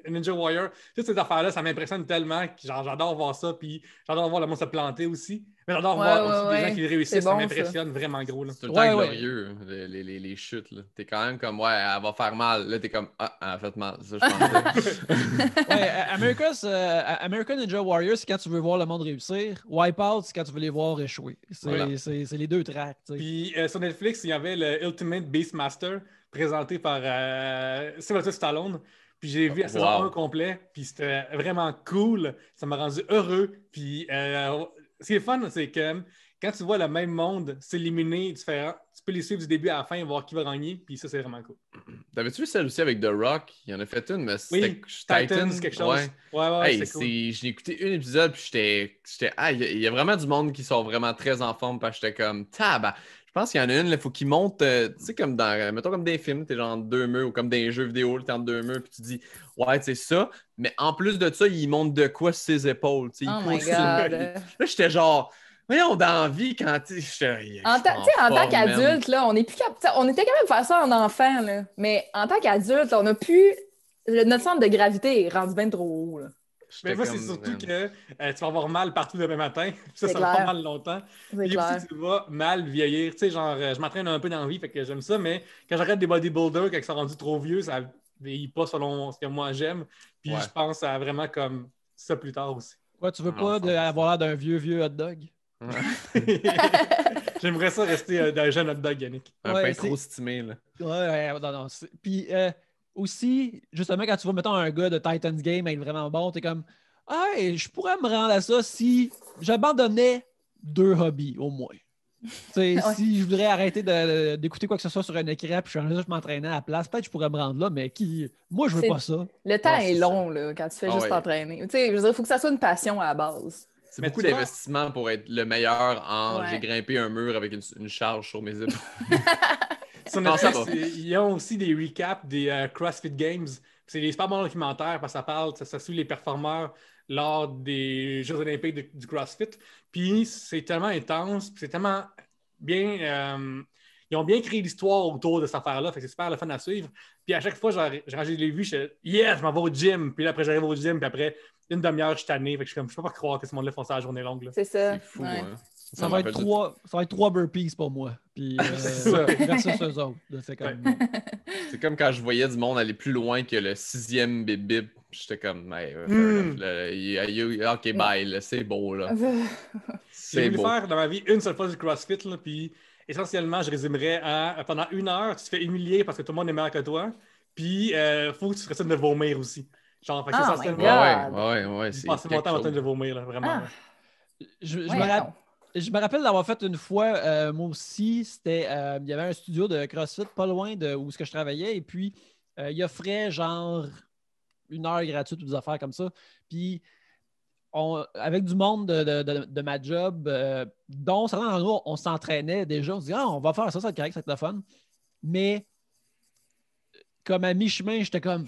Ninja Warrior, toutes ces affaires-là, ça m'impressionne tellement que j'adore voir ça, puis j'adore voir le monde se planter aussi. Mais j'adore ouais, voir des gens qui réussissent, ça m'impressionne vraiment gros. C'est le temps glorieux, les, les, les, chutes. T'es quand même comme, ouais, elle va faire mal. Là, t'es comme, ah, elle a fait mal. Ça, je ouais, euh, American Ninja Warrior, c'est quand tu veux voir le monde réussir. Wipeout, c'est quand tu veux les voir échouer. C'est les deux tracks. Puis euh, sur Netflix, il y avait le Ultimate Beastmaster présenté par euh, Sylvester Stallone. Puis j'ai vu oh, la saison complet, puis c'était vraiment cool. Ça m'a rendu heureux. Puis euh, ce qui est fun, c'est que quand tu vois le même monde s'éliminer différent, tu peux les suivre du début à la fin, voir qui va gagner, puis ça, c'est vraiment cool. T'avais-tu vu celle ci avec The Rock? Il y en a fait une, mais c'était oui, Titans, Titans, quelque chose. Ouais, ouais, ouais c'est cool. J'ai écouté un épisode, puis j'étais... Ah, il y, y, a vraiment du monde qui sont vraiment très en forme, parce que j'étais comme... Tab! Je pense qu'il y en a une, il faut qu'il monte, euh, tu sais, comme dans, euh, mettons comme des films, t'es genre deux murs ou comme des jeux vidéo, es en deux murs, puis tu dis, ouais, c'est ça. Mais en plus de ça, il monte de quoi sur ses épaules, tu sais, il oh pousse Là, j'étais genre, voyons, dans a vie, quand tu En, ta... en, en tant qu'adulte, là, on est plus cap... on était quand même faire ça en enfant, là. Mais en tant qu'adulte, on a plus. Notre centre de gravité est rendu bien trop haut, là. Mais moi, c'est surtout que euh, tu vas avoir mal partout demain matin. ça, ça va pas mal longtemps. Et aussi, tu vas mal vieillir. Tu sais, genre, euh, je m'entraîne un peu dans la vie, fait que j'aime ça, mais quand j'arrête des bodybuilders, quand ils sont rendus trop vieux, ça vieillit pas selon ce que moi j'aime. Puis je pense à vraiment comme ça plus tard aussi. Ouais, tu veux pas avoir d'un vieux, vieux hot dog? J'aimerais ça rester euh, d'un jeune hot dog, Yannick. Un peu trop stimé, là. Ouais, ouais, non, non. Puis, euh, aussi, justement, quand tu vois, mettons, un gars de Titans Game être vraiment bon, t'es comme, hey, je pourrais me rendre à ça si j'abandonnais deux hobbies, au moins. Si je voudrais arrêter d'écouter quoi que ce soit sur un écran puis je, je m'entraîner à la place, peut-être je pourrais me rendre là, mais qui... moi, je veux pas ça. Le temps est, long là, quand tu fais ah juste t'entraîner. Il faut que ça soit une passion à la base. C'est beaucoup d'investissement pour être le meilleur en j'ai grimpé un mur avec une charge sur mes épaules. ils ont aussi des recaps des euh, CrossFit Games. C'est des super bons documentaires parce que ça parle, ça, suit les performeurs lors des Jeux olympiques du CrossFit. Puis c'est tellement intense, c'est tellement bien... Euh, ils ont bien créé l'histoire autour de cette affaire-là. Fait c'est super le fun à suivre. Puis à chaque fois, j'ai les vues, je yeah, je m'en vais au gym. Puis après, j'arrive au gym. Puis après, une demi-heure, je suis tanné. Fait je suis peux pas croire que ce monde-là fasse ça à la journée longue. C'est ça. Hein. Ça, va être trois, ça va être trois burpees pour moi. Puis euh, versus eux autres. C'est comme... comme quand je voyais du monde aller plus loin que le sixième bip bip. J'étais comme, hey, ok, bye, c'est beau. là. Euh, voulu faire dans ma vie une seule fois du CrossFit, puis essentiellement, je résumerais à euh, pendant une heure, tu te fais humilier parce que tout le monde est meilleur que toi, puis il euh, faut que tu fasses de vomir aussi. Genre, fait oh essentiellement. Ouais, ouais, ouais. c'est mon temps en train de vomir, là, vraiment. Ah. Je, me ouais, je me rappelle d'avoir fait une fois, euh, moi aussi, c'était, euh, il y avait un studio de CrossFit pas loin de où ce que je travaillais, et puis euh, il offrait genre une heure gratuite ou des affaires comme ça. Puis avec du monde de, ma job, dont certains on, s'entraînait déjà, on se disait ah, on va faire ça, ça va être correct, ça fun. Mais comme à mi-chemin, j'étais comme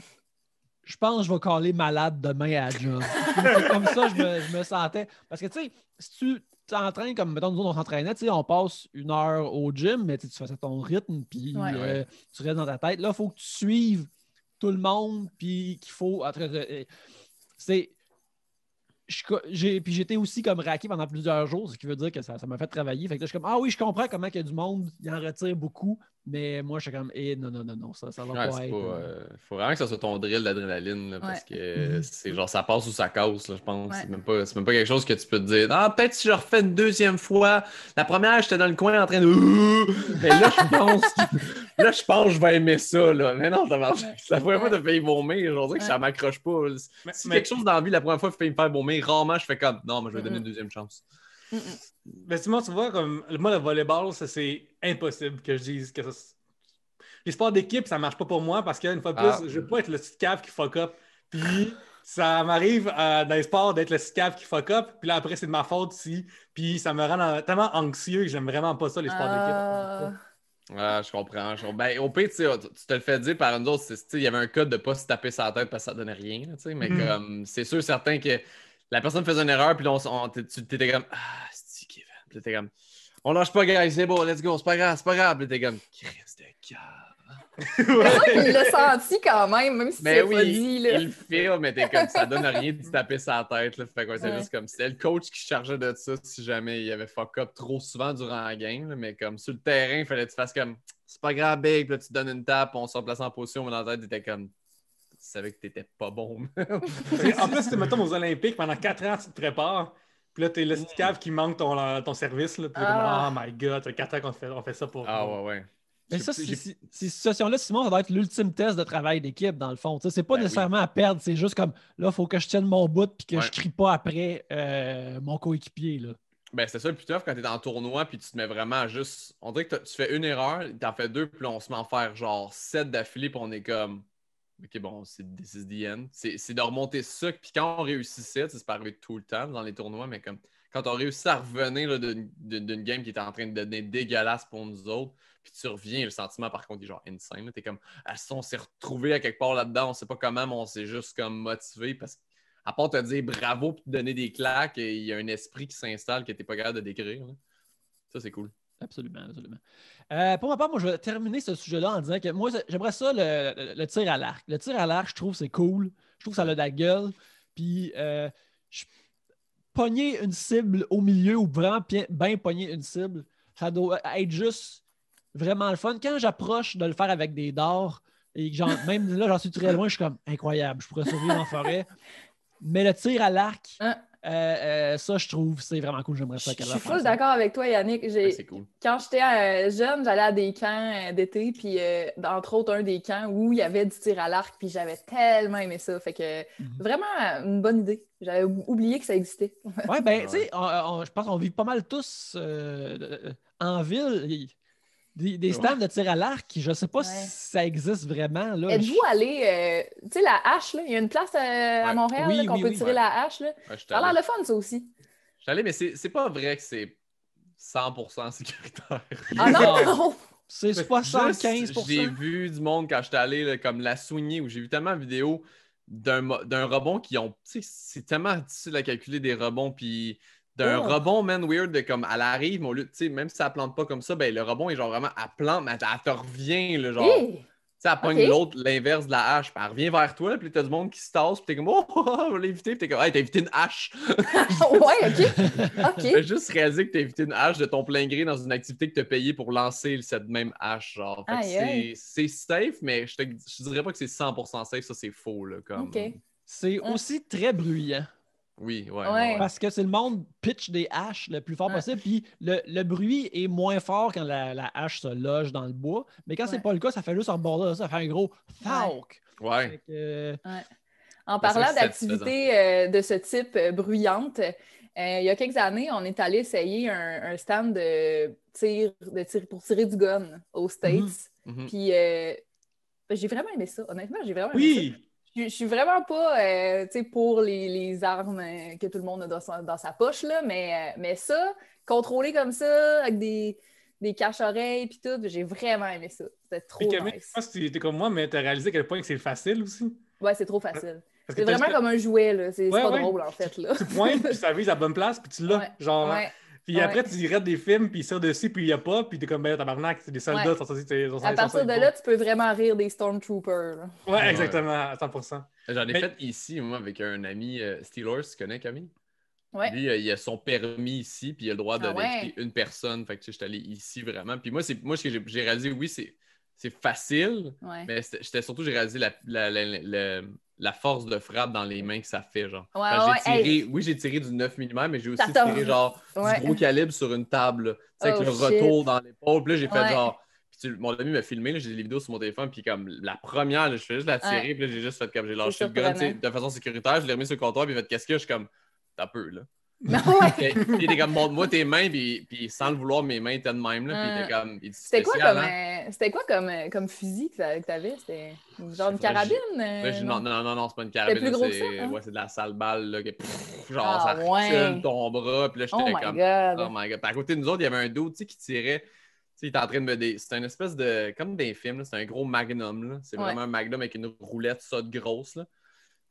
je pense que je vais coller malade demain à la job. comme ça, je me, je me sentais. Parce que, tu sais, si tu en train comme, mettons, nous on s'entraînait, tu on passe une heure au gym, mais tu fais ton rythme, puis euh, tu restes dans ta tête. Là, il faut que tu suives tout le monde, puis qu'il faut. Euh, c'est. J'ai, puis j'étais aussi comme raqué pendant plusieurs jours, ce qui veut dire que ça, m'a fait travailler. Fait que je suis comme, ah oui, je comprends comment il y a du monde, il en retire beaucoup, mais moi, je suis comme, eh, non, non, non, non, ça, ça va pas être. Il euh, euh, faut vraiment que ça soit ton drill d'adrénaline, parce que mhm. c'est genre, ça passe ou ça casse, je pense. C'est même, pas, même pas quelque chose que tu peux te dire, ah, peut-être si je refais une deuxième fois, la première, j'étais dans le coin en train de. Mais là, je pense, là, je pense, je vais aimer ça, là. Mais non, ça marche. La première fois, de failli vomir, veux dire que ça m'accroche pas. Mais, si quelque chose dans la vie, la première fois, fait me faire vomir, rarement, je fais comme, non, mais je vais donner une deuxième chance tu vois, comme moi, le volleyball, c'est impossible que je dise que ça. Les d'équipe, ça marche pas pour moi parce qu'une fois de plus, ah. je veux pas être le petit cave qui fuck up. Puis ça m'arrive euh, dans les sports d'être le petit cave qui fuck up. Puis là, après, c'est de ma faute aussi, Puis ça me rend tellement anxieux que j'aime vraiment pas ça, les sports d'équipe. Ah, ah je comprends. Ben, au pire, tu te le fais dire par une autre, il y avait un code de pas se taper sa tête parce que ça donnait rien. mais mm. c'est sûr certain que la personne faisait une erreur, puis là, tu étais comme ah, on lâche pas, guys, c'est bon, let's go, c'est pas grave, c'est pas grave. Puis t'es comme, Christ de cœur ah Il l'a senti quand même, même si mais oui, pas dit. Il le filme, mais t'es comme, ça donne rien de taper sa tête. Là. Fait quoi, c'est juste comme, c'était le coach qui chargeait de ça si jamais il avait fuck up trop souvent durant la game. Mais comme, sur le terrain, il fallait que tu fasses comme, c'est pas grave, big, là, tu donnes une tape, on se replace en position, mais dans la tête, était comme, tu savais que t'étais pas bon. en plus, mettons aux Olympiques, pendant quatre ans, tu te prépares. Puis là, t'es le cave mm. qui manque ton, euh, ton service. Là, puis ah. Oh my god, t'as 4 ans qu'on fait, on fait ça pour. Ah ouais, ouais. Mais ça, ces situations-là, Simon, ça va être l'ultime test de travail d'équipe, dans le fond. C'est pas ben nécessairement à perdre, c'est juste comme là, il faut que je tienne mon bout puis que je crie pas après euh, mon coéquipier. Là. Ben, c'est ça le plus tough quand tu es en tournoi puis tu te mets vraiment juste. On dirait que tu fais une erreur, tu en fais deux, puis on se met en faire genre sept d'affilée, puis on est comme OK, bon, c'est this is the C'est de remonter ça. Puis quand on réussissait, ça se paru tout le temps dans les tournois, mais comme quand on réussit à revenir d'une game qui était en train de donner dégueulasse pour nous autres, puis tu reviens, le sentiment par contre est genre insane. T'es comme, ah sont on s'est retrouvé à quelque part là-dedans, on sait pas comment, mais on s'est juste comme motivé parce qu'à part te dire bravo pour te donner des claques, il y a un esprit qui s'installe que tu n'es pas capable de décrire. Ça, c'est cool. Absolument, absolument. Euh, pour ma part, moi, je vais terminer ce sujet-là en disant que moi, j'aimerais ça le, tir à l'arc. Le tir à l'arc, je trouve c'est cool. Je trouve ça a de la gueule. Puis, euh, pogner une cible au milieu ou vraiment bien pogner une cible, ça doit être juste vraiment le fun. Quand j'approche de le faire avec des dards, et même là, j'en suis très loin, je suis comme incroyable, je pourrais survivre en forêt. Mais le tir à l'arc. Euh, euh, ça, je trouve, c'est vraiment cool. J'aimerais ça qu'elle Je suis hein. d'accord avec toi, Yannick. Quand j'étais euh, jeune, j'allais à des camps d'été, puis entre autres, un des camps où il y avait du tir à l'arc, puis j'avais tellement aimé ça. Fait que mhm. vraiment une bonne idée. J'avais oublié que ça existait. oui, ben, tu sais, je pense qu'on vit pas mal tous en ville. Des, stands de tir à l'arc, je ne sais pas si ça existe vraiment. Êtes-vous allé, euh, tu sais, la hache, il y a une place euh, à Montréal qu'on peut tirer la hache. alors ça a l'air le fun, ça aussi. Je suis allé, mais c'est pas vrai que c'est 100% sécuritaire. Ah non, non! C'est 75 J'ai vu du monde quand j'étais allé, comme la soignée où j'ai vu tellement de vidéos d'un rebond qui ont. Tu sais, C'est tellement difficile à calculer des rebonds, puis d'un oh. rebond, man, weird, de comme elle arrive, mais au lieu, même si ça plante pas comme ça, ben le rebond est genre vraiment, à plante, mais elle, te revient, le genre. Tu pogne l'autre, l'inverse de la hache, puis elle revient vers toi, puis t'as du monde qui se tasse, puis t'es comme, oh, oh, oh on évité, puis t'es comme, hey, t'as évité une hache. ouais, ok. juste réaliser que t'as évité une hache de ton plein gré dans une activité que t'as payé pour lancer cette même hache, genre. Fait c'est safe, mais je, te, je dirais pas que c'est 100% safe, ça c'est faux, là. Comme... C'est mm. aussi très bruyant. Oui, ouais, Parce que c'est le monde pitch des haches le plus fort possible. Puis le, bruit est moins fort quand la, hache se loge dans le bois. Mais quand c'est pas le cas, ça fait juste en bordel là, ça fait un gros fauk. Ouais. Euh, en ben, parlant d'activités euh, de ce type euh, bruyante, il y a quelques années, on est allé essayer un, stand de tir, de pour tirer du gun aux mhm. States. Mhm. Puis ben, j'ai vraiment aimé ça. Honnêtement, j'ai vraiment aimé oui. ça je, suis vraiment pas euh, sais, pour les, les armes euh, que tout le monde a dans sa, poche, là, mais, euh, mais ça, contrôler comme ça, avec des, des caches-oreilles puis tout, j'ai vraiment aimé ça. C'était trop Camille, Je pense que tu étais comme moi, mais tu as réalisé à quel point c'est facile aussi. Ouais, c'est trop facile. C'est vraiment comme un jouet, là. C'est pas drôle, en fait, là. Tu pointes, puis ça vise à la bonne place, puis tu l'as. Genre, puis après, tu regardes des films, puis ça dessus, puis il n'y a pas, puis tu t'es comme, ben, tabarnak, c'est des soldats, ouais. sont sortis, sont À partir de là, tu peux vraiment rire des Stormtroopers. Ouais, exactement, à 100%. J'en ai fait ici, moi, avec un ami euh, Steelers, tu connais Camille? Ouais. Lui, euh, il a son permis ici, puis il a le droit de ah une personne. Fait que tu sais, je suis allé ici vraiment. Puis moi, ce que j'ai réalisé, oui, c'est facile, mais surtout, j'ai réalisé la, la force de frappe dans les mains que ça fait, genre. tiré, Oui, j'ai tiré du 9 mm, mais j'ai aussi tiré genre du gros calibre sur une table, tu sais avec oh, le retour dans l'épaule. Puis là, j'ai fait genre. mon ami m'a filmé, j'ai des vidéos sur mon téléphone, puis comme la première, je fais juste la tirer, puis là, j'ai juste fait comme j'ai lâché le gun, de façon sécuritaire, je l'ai remis sur le comptoir, puis j'ai fait qu'est-ce que je suis comme. T'as peu, là. Non, il était comme, montre-moi tes mains, puis, sans le vouloir, mes mains étaient de même. Là, puis il comme, c'était quoi, comme, c'était quoi comme, comme fusil que t'avais? C'était genre une carabine? Euh, non, non, non, non c'est pas une carabine. Hein? C'est de la sale balle, là, genre, ah, ça ouais. ton bras. Puis là, j'étais oh comme, God. oh my God. à côté de nous autres, il y avait un dos, qui tirait. Tu sais, il était en train de me. Dé... C'est une espèce de. Comme des films, c'est un gros magnum. C'est vraiment un magnum avec une roulette, ça, de grosse. Là.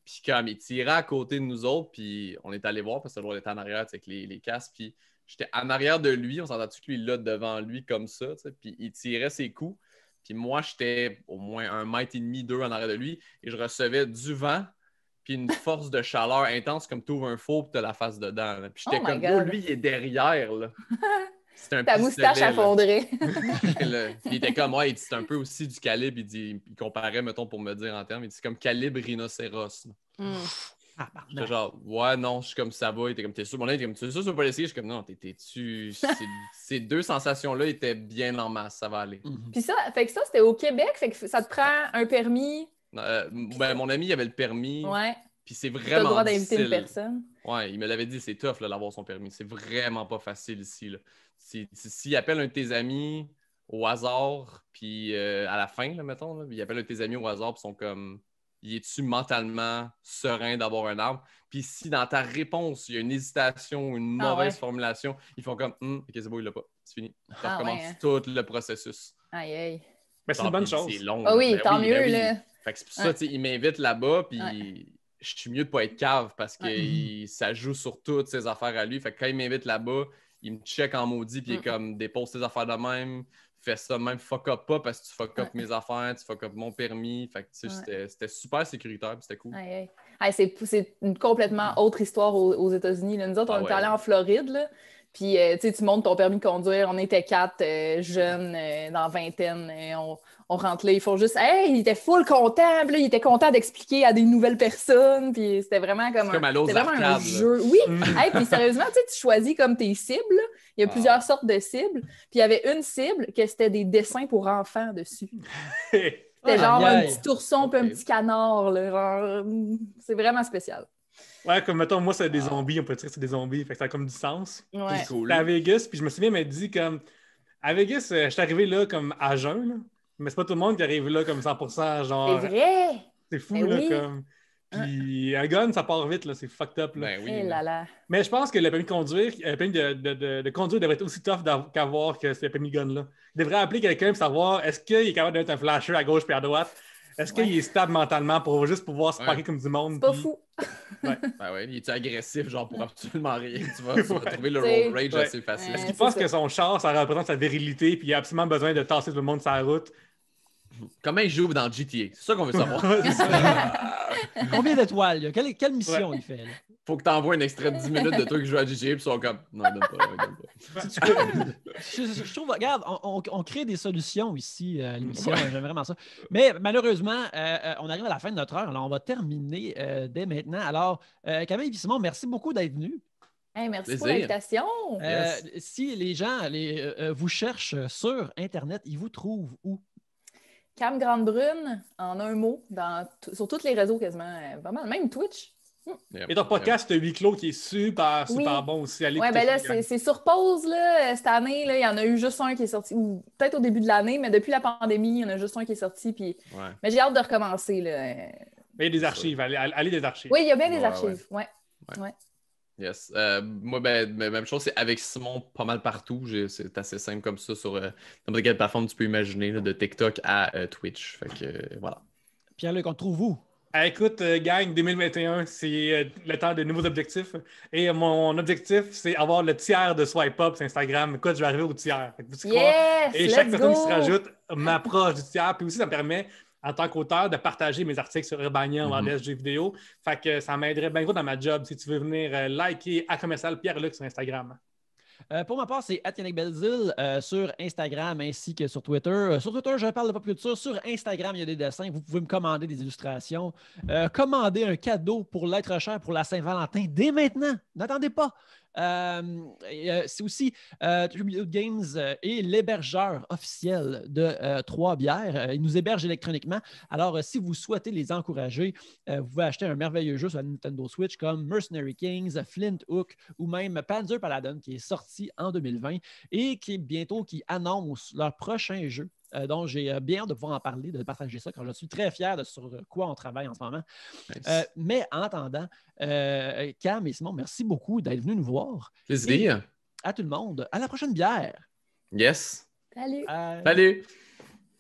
Puis comme il tirait à côté de nous autres, puis on est allé voir parce que le roi était en arrière avec les, les casques. Puis j'étais en arrière de lui, on s'entendait tu que lui, là, devant lui, comme ça, puis il tirait ses coups. Puis moi, j'étais au moins un mètre et demi, deux en arrière de lui, et je recevais du vent, puis une force de chaleur intense, comme tu ouvres un faux puis la face dedans. Puis j'étais oh comme, oh, lui, il est derrière, là. Ta moustache a fondré. il était comme, ouais, c'est un peu aussi du calibre. Il, dit, il comparait, mettons, pour me dire en termes, il dit, c'est comme calibre rhinocéros. Ah, genre, ouais, non, je suis comme ça va. Il était comme, t'es sûr, mon ami, comme, tu es sûr, tu veux pas l'essayer? Je suis comme, non, t'es-tu. Ces deux sensations-là étaient bien en masse, ça va aller. Mhm. Puis ça, fait que ça, c'était au Québec, fait que ça te prend un permis. Euh, ben, mon ami, il avait le permis. Ouais c'est vraiment. le droit d'inviter une personne. Ouais, il me l'avait dit, c'est tough d'avoir son permis. C'est vraiment pas facile ici. S'il appelle un de tes amis au hasard, puis euh, à la fin, là, mettons, il appelle un de tes amis au hasard, puis sont comme. Il est-tu mentalement serein d'avoir un arbre? Puis si dans ta réponse, il y a une hésitation, une ah mauvaise formulation, ils font comme hum, OK, c'est bon, il l'a pas. C'est fini. Ça ah recommence hein. tout le processus. Aïe aïe. Mais c'est une ah, bonne chose. C'est long. Ah oui, ben tant mieux. Ben là. Fait que c'est pour ça, sais, il m'invite là-bas, puis je suis mieux de ne pas être cave parce que ça joue sur toutes ses affaires à lui. Fait quand il m'invite là-bas, il me check en maudit, puis il est mm. comme dépose tes affaires de même, fais ça même, fuck up pas parce que tu fuck up mes affaires, tu fuck up mon permis. Fait que c'était super sécuritaire, c'était cool. c'est une complètement mm. autre histoire aux, États-Unis. Nous autres, ah on est allés en Floride. Là. Puis, euh, tu sais, tu ton permis de conduire. On était quatre euh, jeunes, euh, dans dans vingtaine. On, on rentre là, ils font juste Hey, il était full content, il était content d'expliquer à des nouvelles personnes, puis c'était vraiment comme, un, vraiment un jeu. Oui, mm. hey, puis sérieusement, tu, sais, tu choisis comme tes cibles, il y a ah. plusieurs sortes de cibles, puis il y avait une cible que c'était des dessins pour enfants dessus. C'était genre un petit ourson, un petit canard, c'est vraiment spécial. Ouais, comme mettons, moi, c'est des zombies, on peut dire que c'est des zombies, fait que ça a comme du sens. Ouais. Cool. à Vegas, puis je me souviens, elle m'a dit comme. À Vegas, euh, je suis arrivé là comme à jeun, là mais c'est pas tout le monde qui arrive là comme 100%, genre. C'est vrai! C'est fou, ben là, comme. Ah. Puis un gun, ça part vite, là, c'est fucked up. Là. Ben oui, eh Mais je pense que le permis de conduire, le euh, permis de, de, conduire devrait être aussi tough qu'avoir que ce permis gun là. Il devrait appeler quelqu'un pour savoir est-ce qu'il est capable d'être un flasher à gauche et à droite. Est-ce qu'il est stable mentalement pour juste pouvoir se ouais. comme du monde? C'est pas fou. ouais. Ben ouais, il est agressif, genre pour absolument rien. Tu vois tu vas trouver le road rage assez facile. Est-ce qu'il pense que son char, ça représente sa virilité, puis il a absolument besoin de tasser tout le monde sur la route? Comment il joue dans GTA? C'est ça qu'on veut savoir. Combien d'étoiles? Quelle, quelle mission il fait? Faut que tu envoies un extrait de 10 minutes de toi qui joue à GTA puis ils sont comme Non, donne pas, je, trouve, regarde, on, crée des solutions ici euh, à l'émission. J'aime vraiment ça. Mais malheureusement, euh, euh, on arrive à la fin de notre heure. on va terminer dès maintenant. Alors, Camille et merci beaucoup d'être venus. merci pour l'invitation. Si les gens vous cherchent sur Internet, ils vous trouvent où? Cam Grande-Brune, en un mot, sur tous les réseaux quasiment, euh, pas mal, même Twitch. Hmm. Et ton podcast yep. huis clos qui est super, super bon aussi. Oui, ben là, c'est sur pause là, euh, cette année. Là, il y en a eu juste un qui est sorti, ou peut-être au début de l'année, mais depuis la pandémie, il y en a juste un qui est sorti. Puis... Mais j'ai hâte de recommencer. Là. il y a des archives, allez, des archives. Oui, il y a bien des archives. oui. ouais. Yes. Euh, moi, ben, ben, même chose, c'est avec Simon pas mal partout. C'est assez simple comme ça sur euh, quelle plateforme tu peux imaginer, de TikTok à euh, Twitch. Fait que, voilà. Pierre-Luc, on trouve où? Écoute, gang, 2021, c'est le temps de nouveaux objectifs. Et mon objectif, c'est avoir le tiers de swipe up sur Instagram. Écoute, je vais arriver au tiers. Et chaque personne qui se rajoute m'approche du tiers. Puis aussi, ça me permet en tant qu'auteur de partager mes articles sur Urbania ou en SG mhm. vidéo. Fait que ça m'aiderait bien gros dans ma job si tu veux venir euh, liker à commercial Pierre-Luc sur Instagram. Euh, pour ma part, c'est Yannick Belzil euh, sur Instagram ainsi que sur Twitter. sur Twitter, je parle de pop culture. Sur Instagram, il y a des dessins. Vous pouvez me commander des illustrations. commander un cadeau pour l'être cher pour la Saint-Valentin dès maintenant. N'attendez pas. Euh, euh, c'est aussi euh, Tribute Games est l'hébergeur officiel de Trois-Bières. ils nous héberge électroniquement. Alors, si vous souhaitez les encourager, vous pouvez acheter un merveilleux jeu sur la Nintendo Switch comme Mercenary Kings, Flint Hook ou même Panzer Paladin qui est sorti en 2020 et qui bientôt qui annonce leur prochain jeu euh, donc, j'ai euh, bien hâte de pouvoir en parler, de partager ça, car je suis très fier de sur euh, quoi on travaille en ce moment. mais en attendant, Cam et Simon, merci beaucoup d'être venus nous voir. à tout le monde. À la prochaine bière. Yes. Salut. Salut.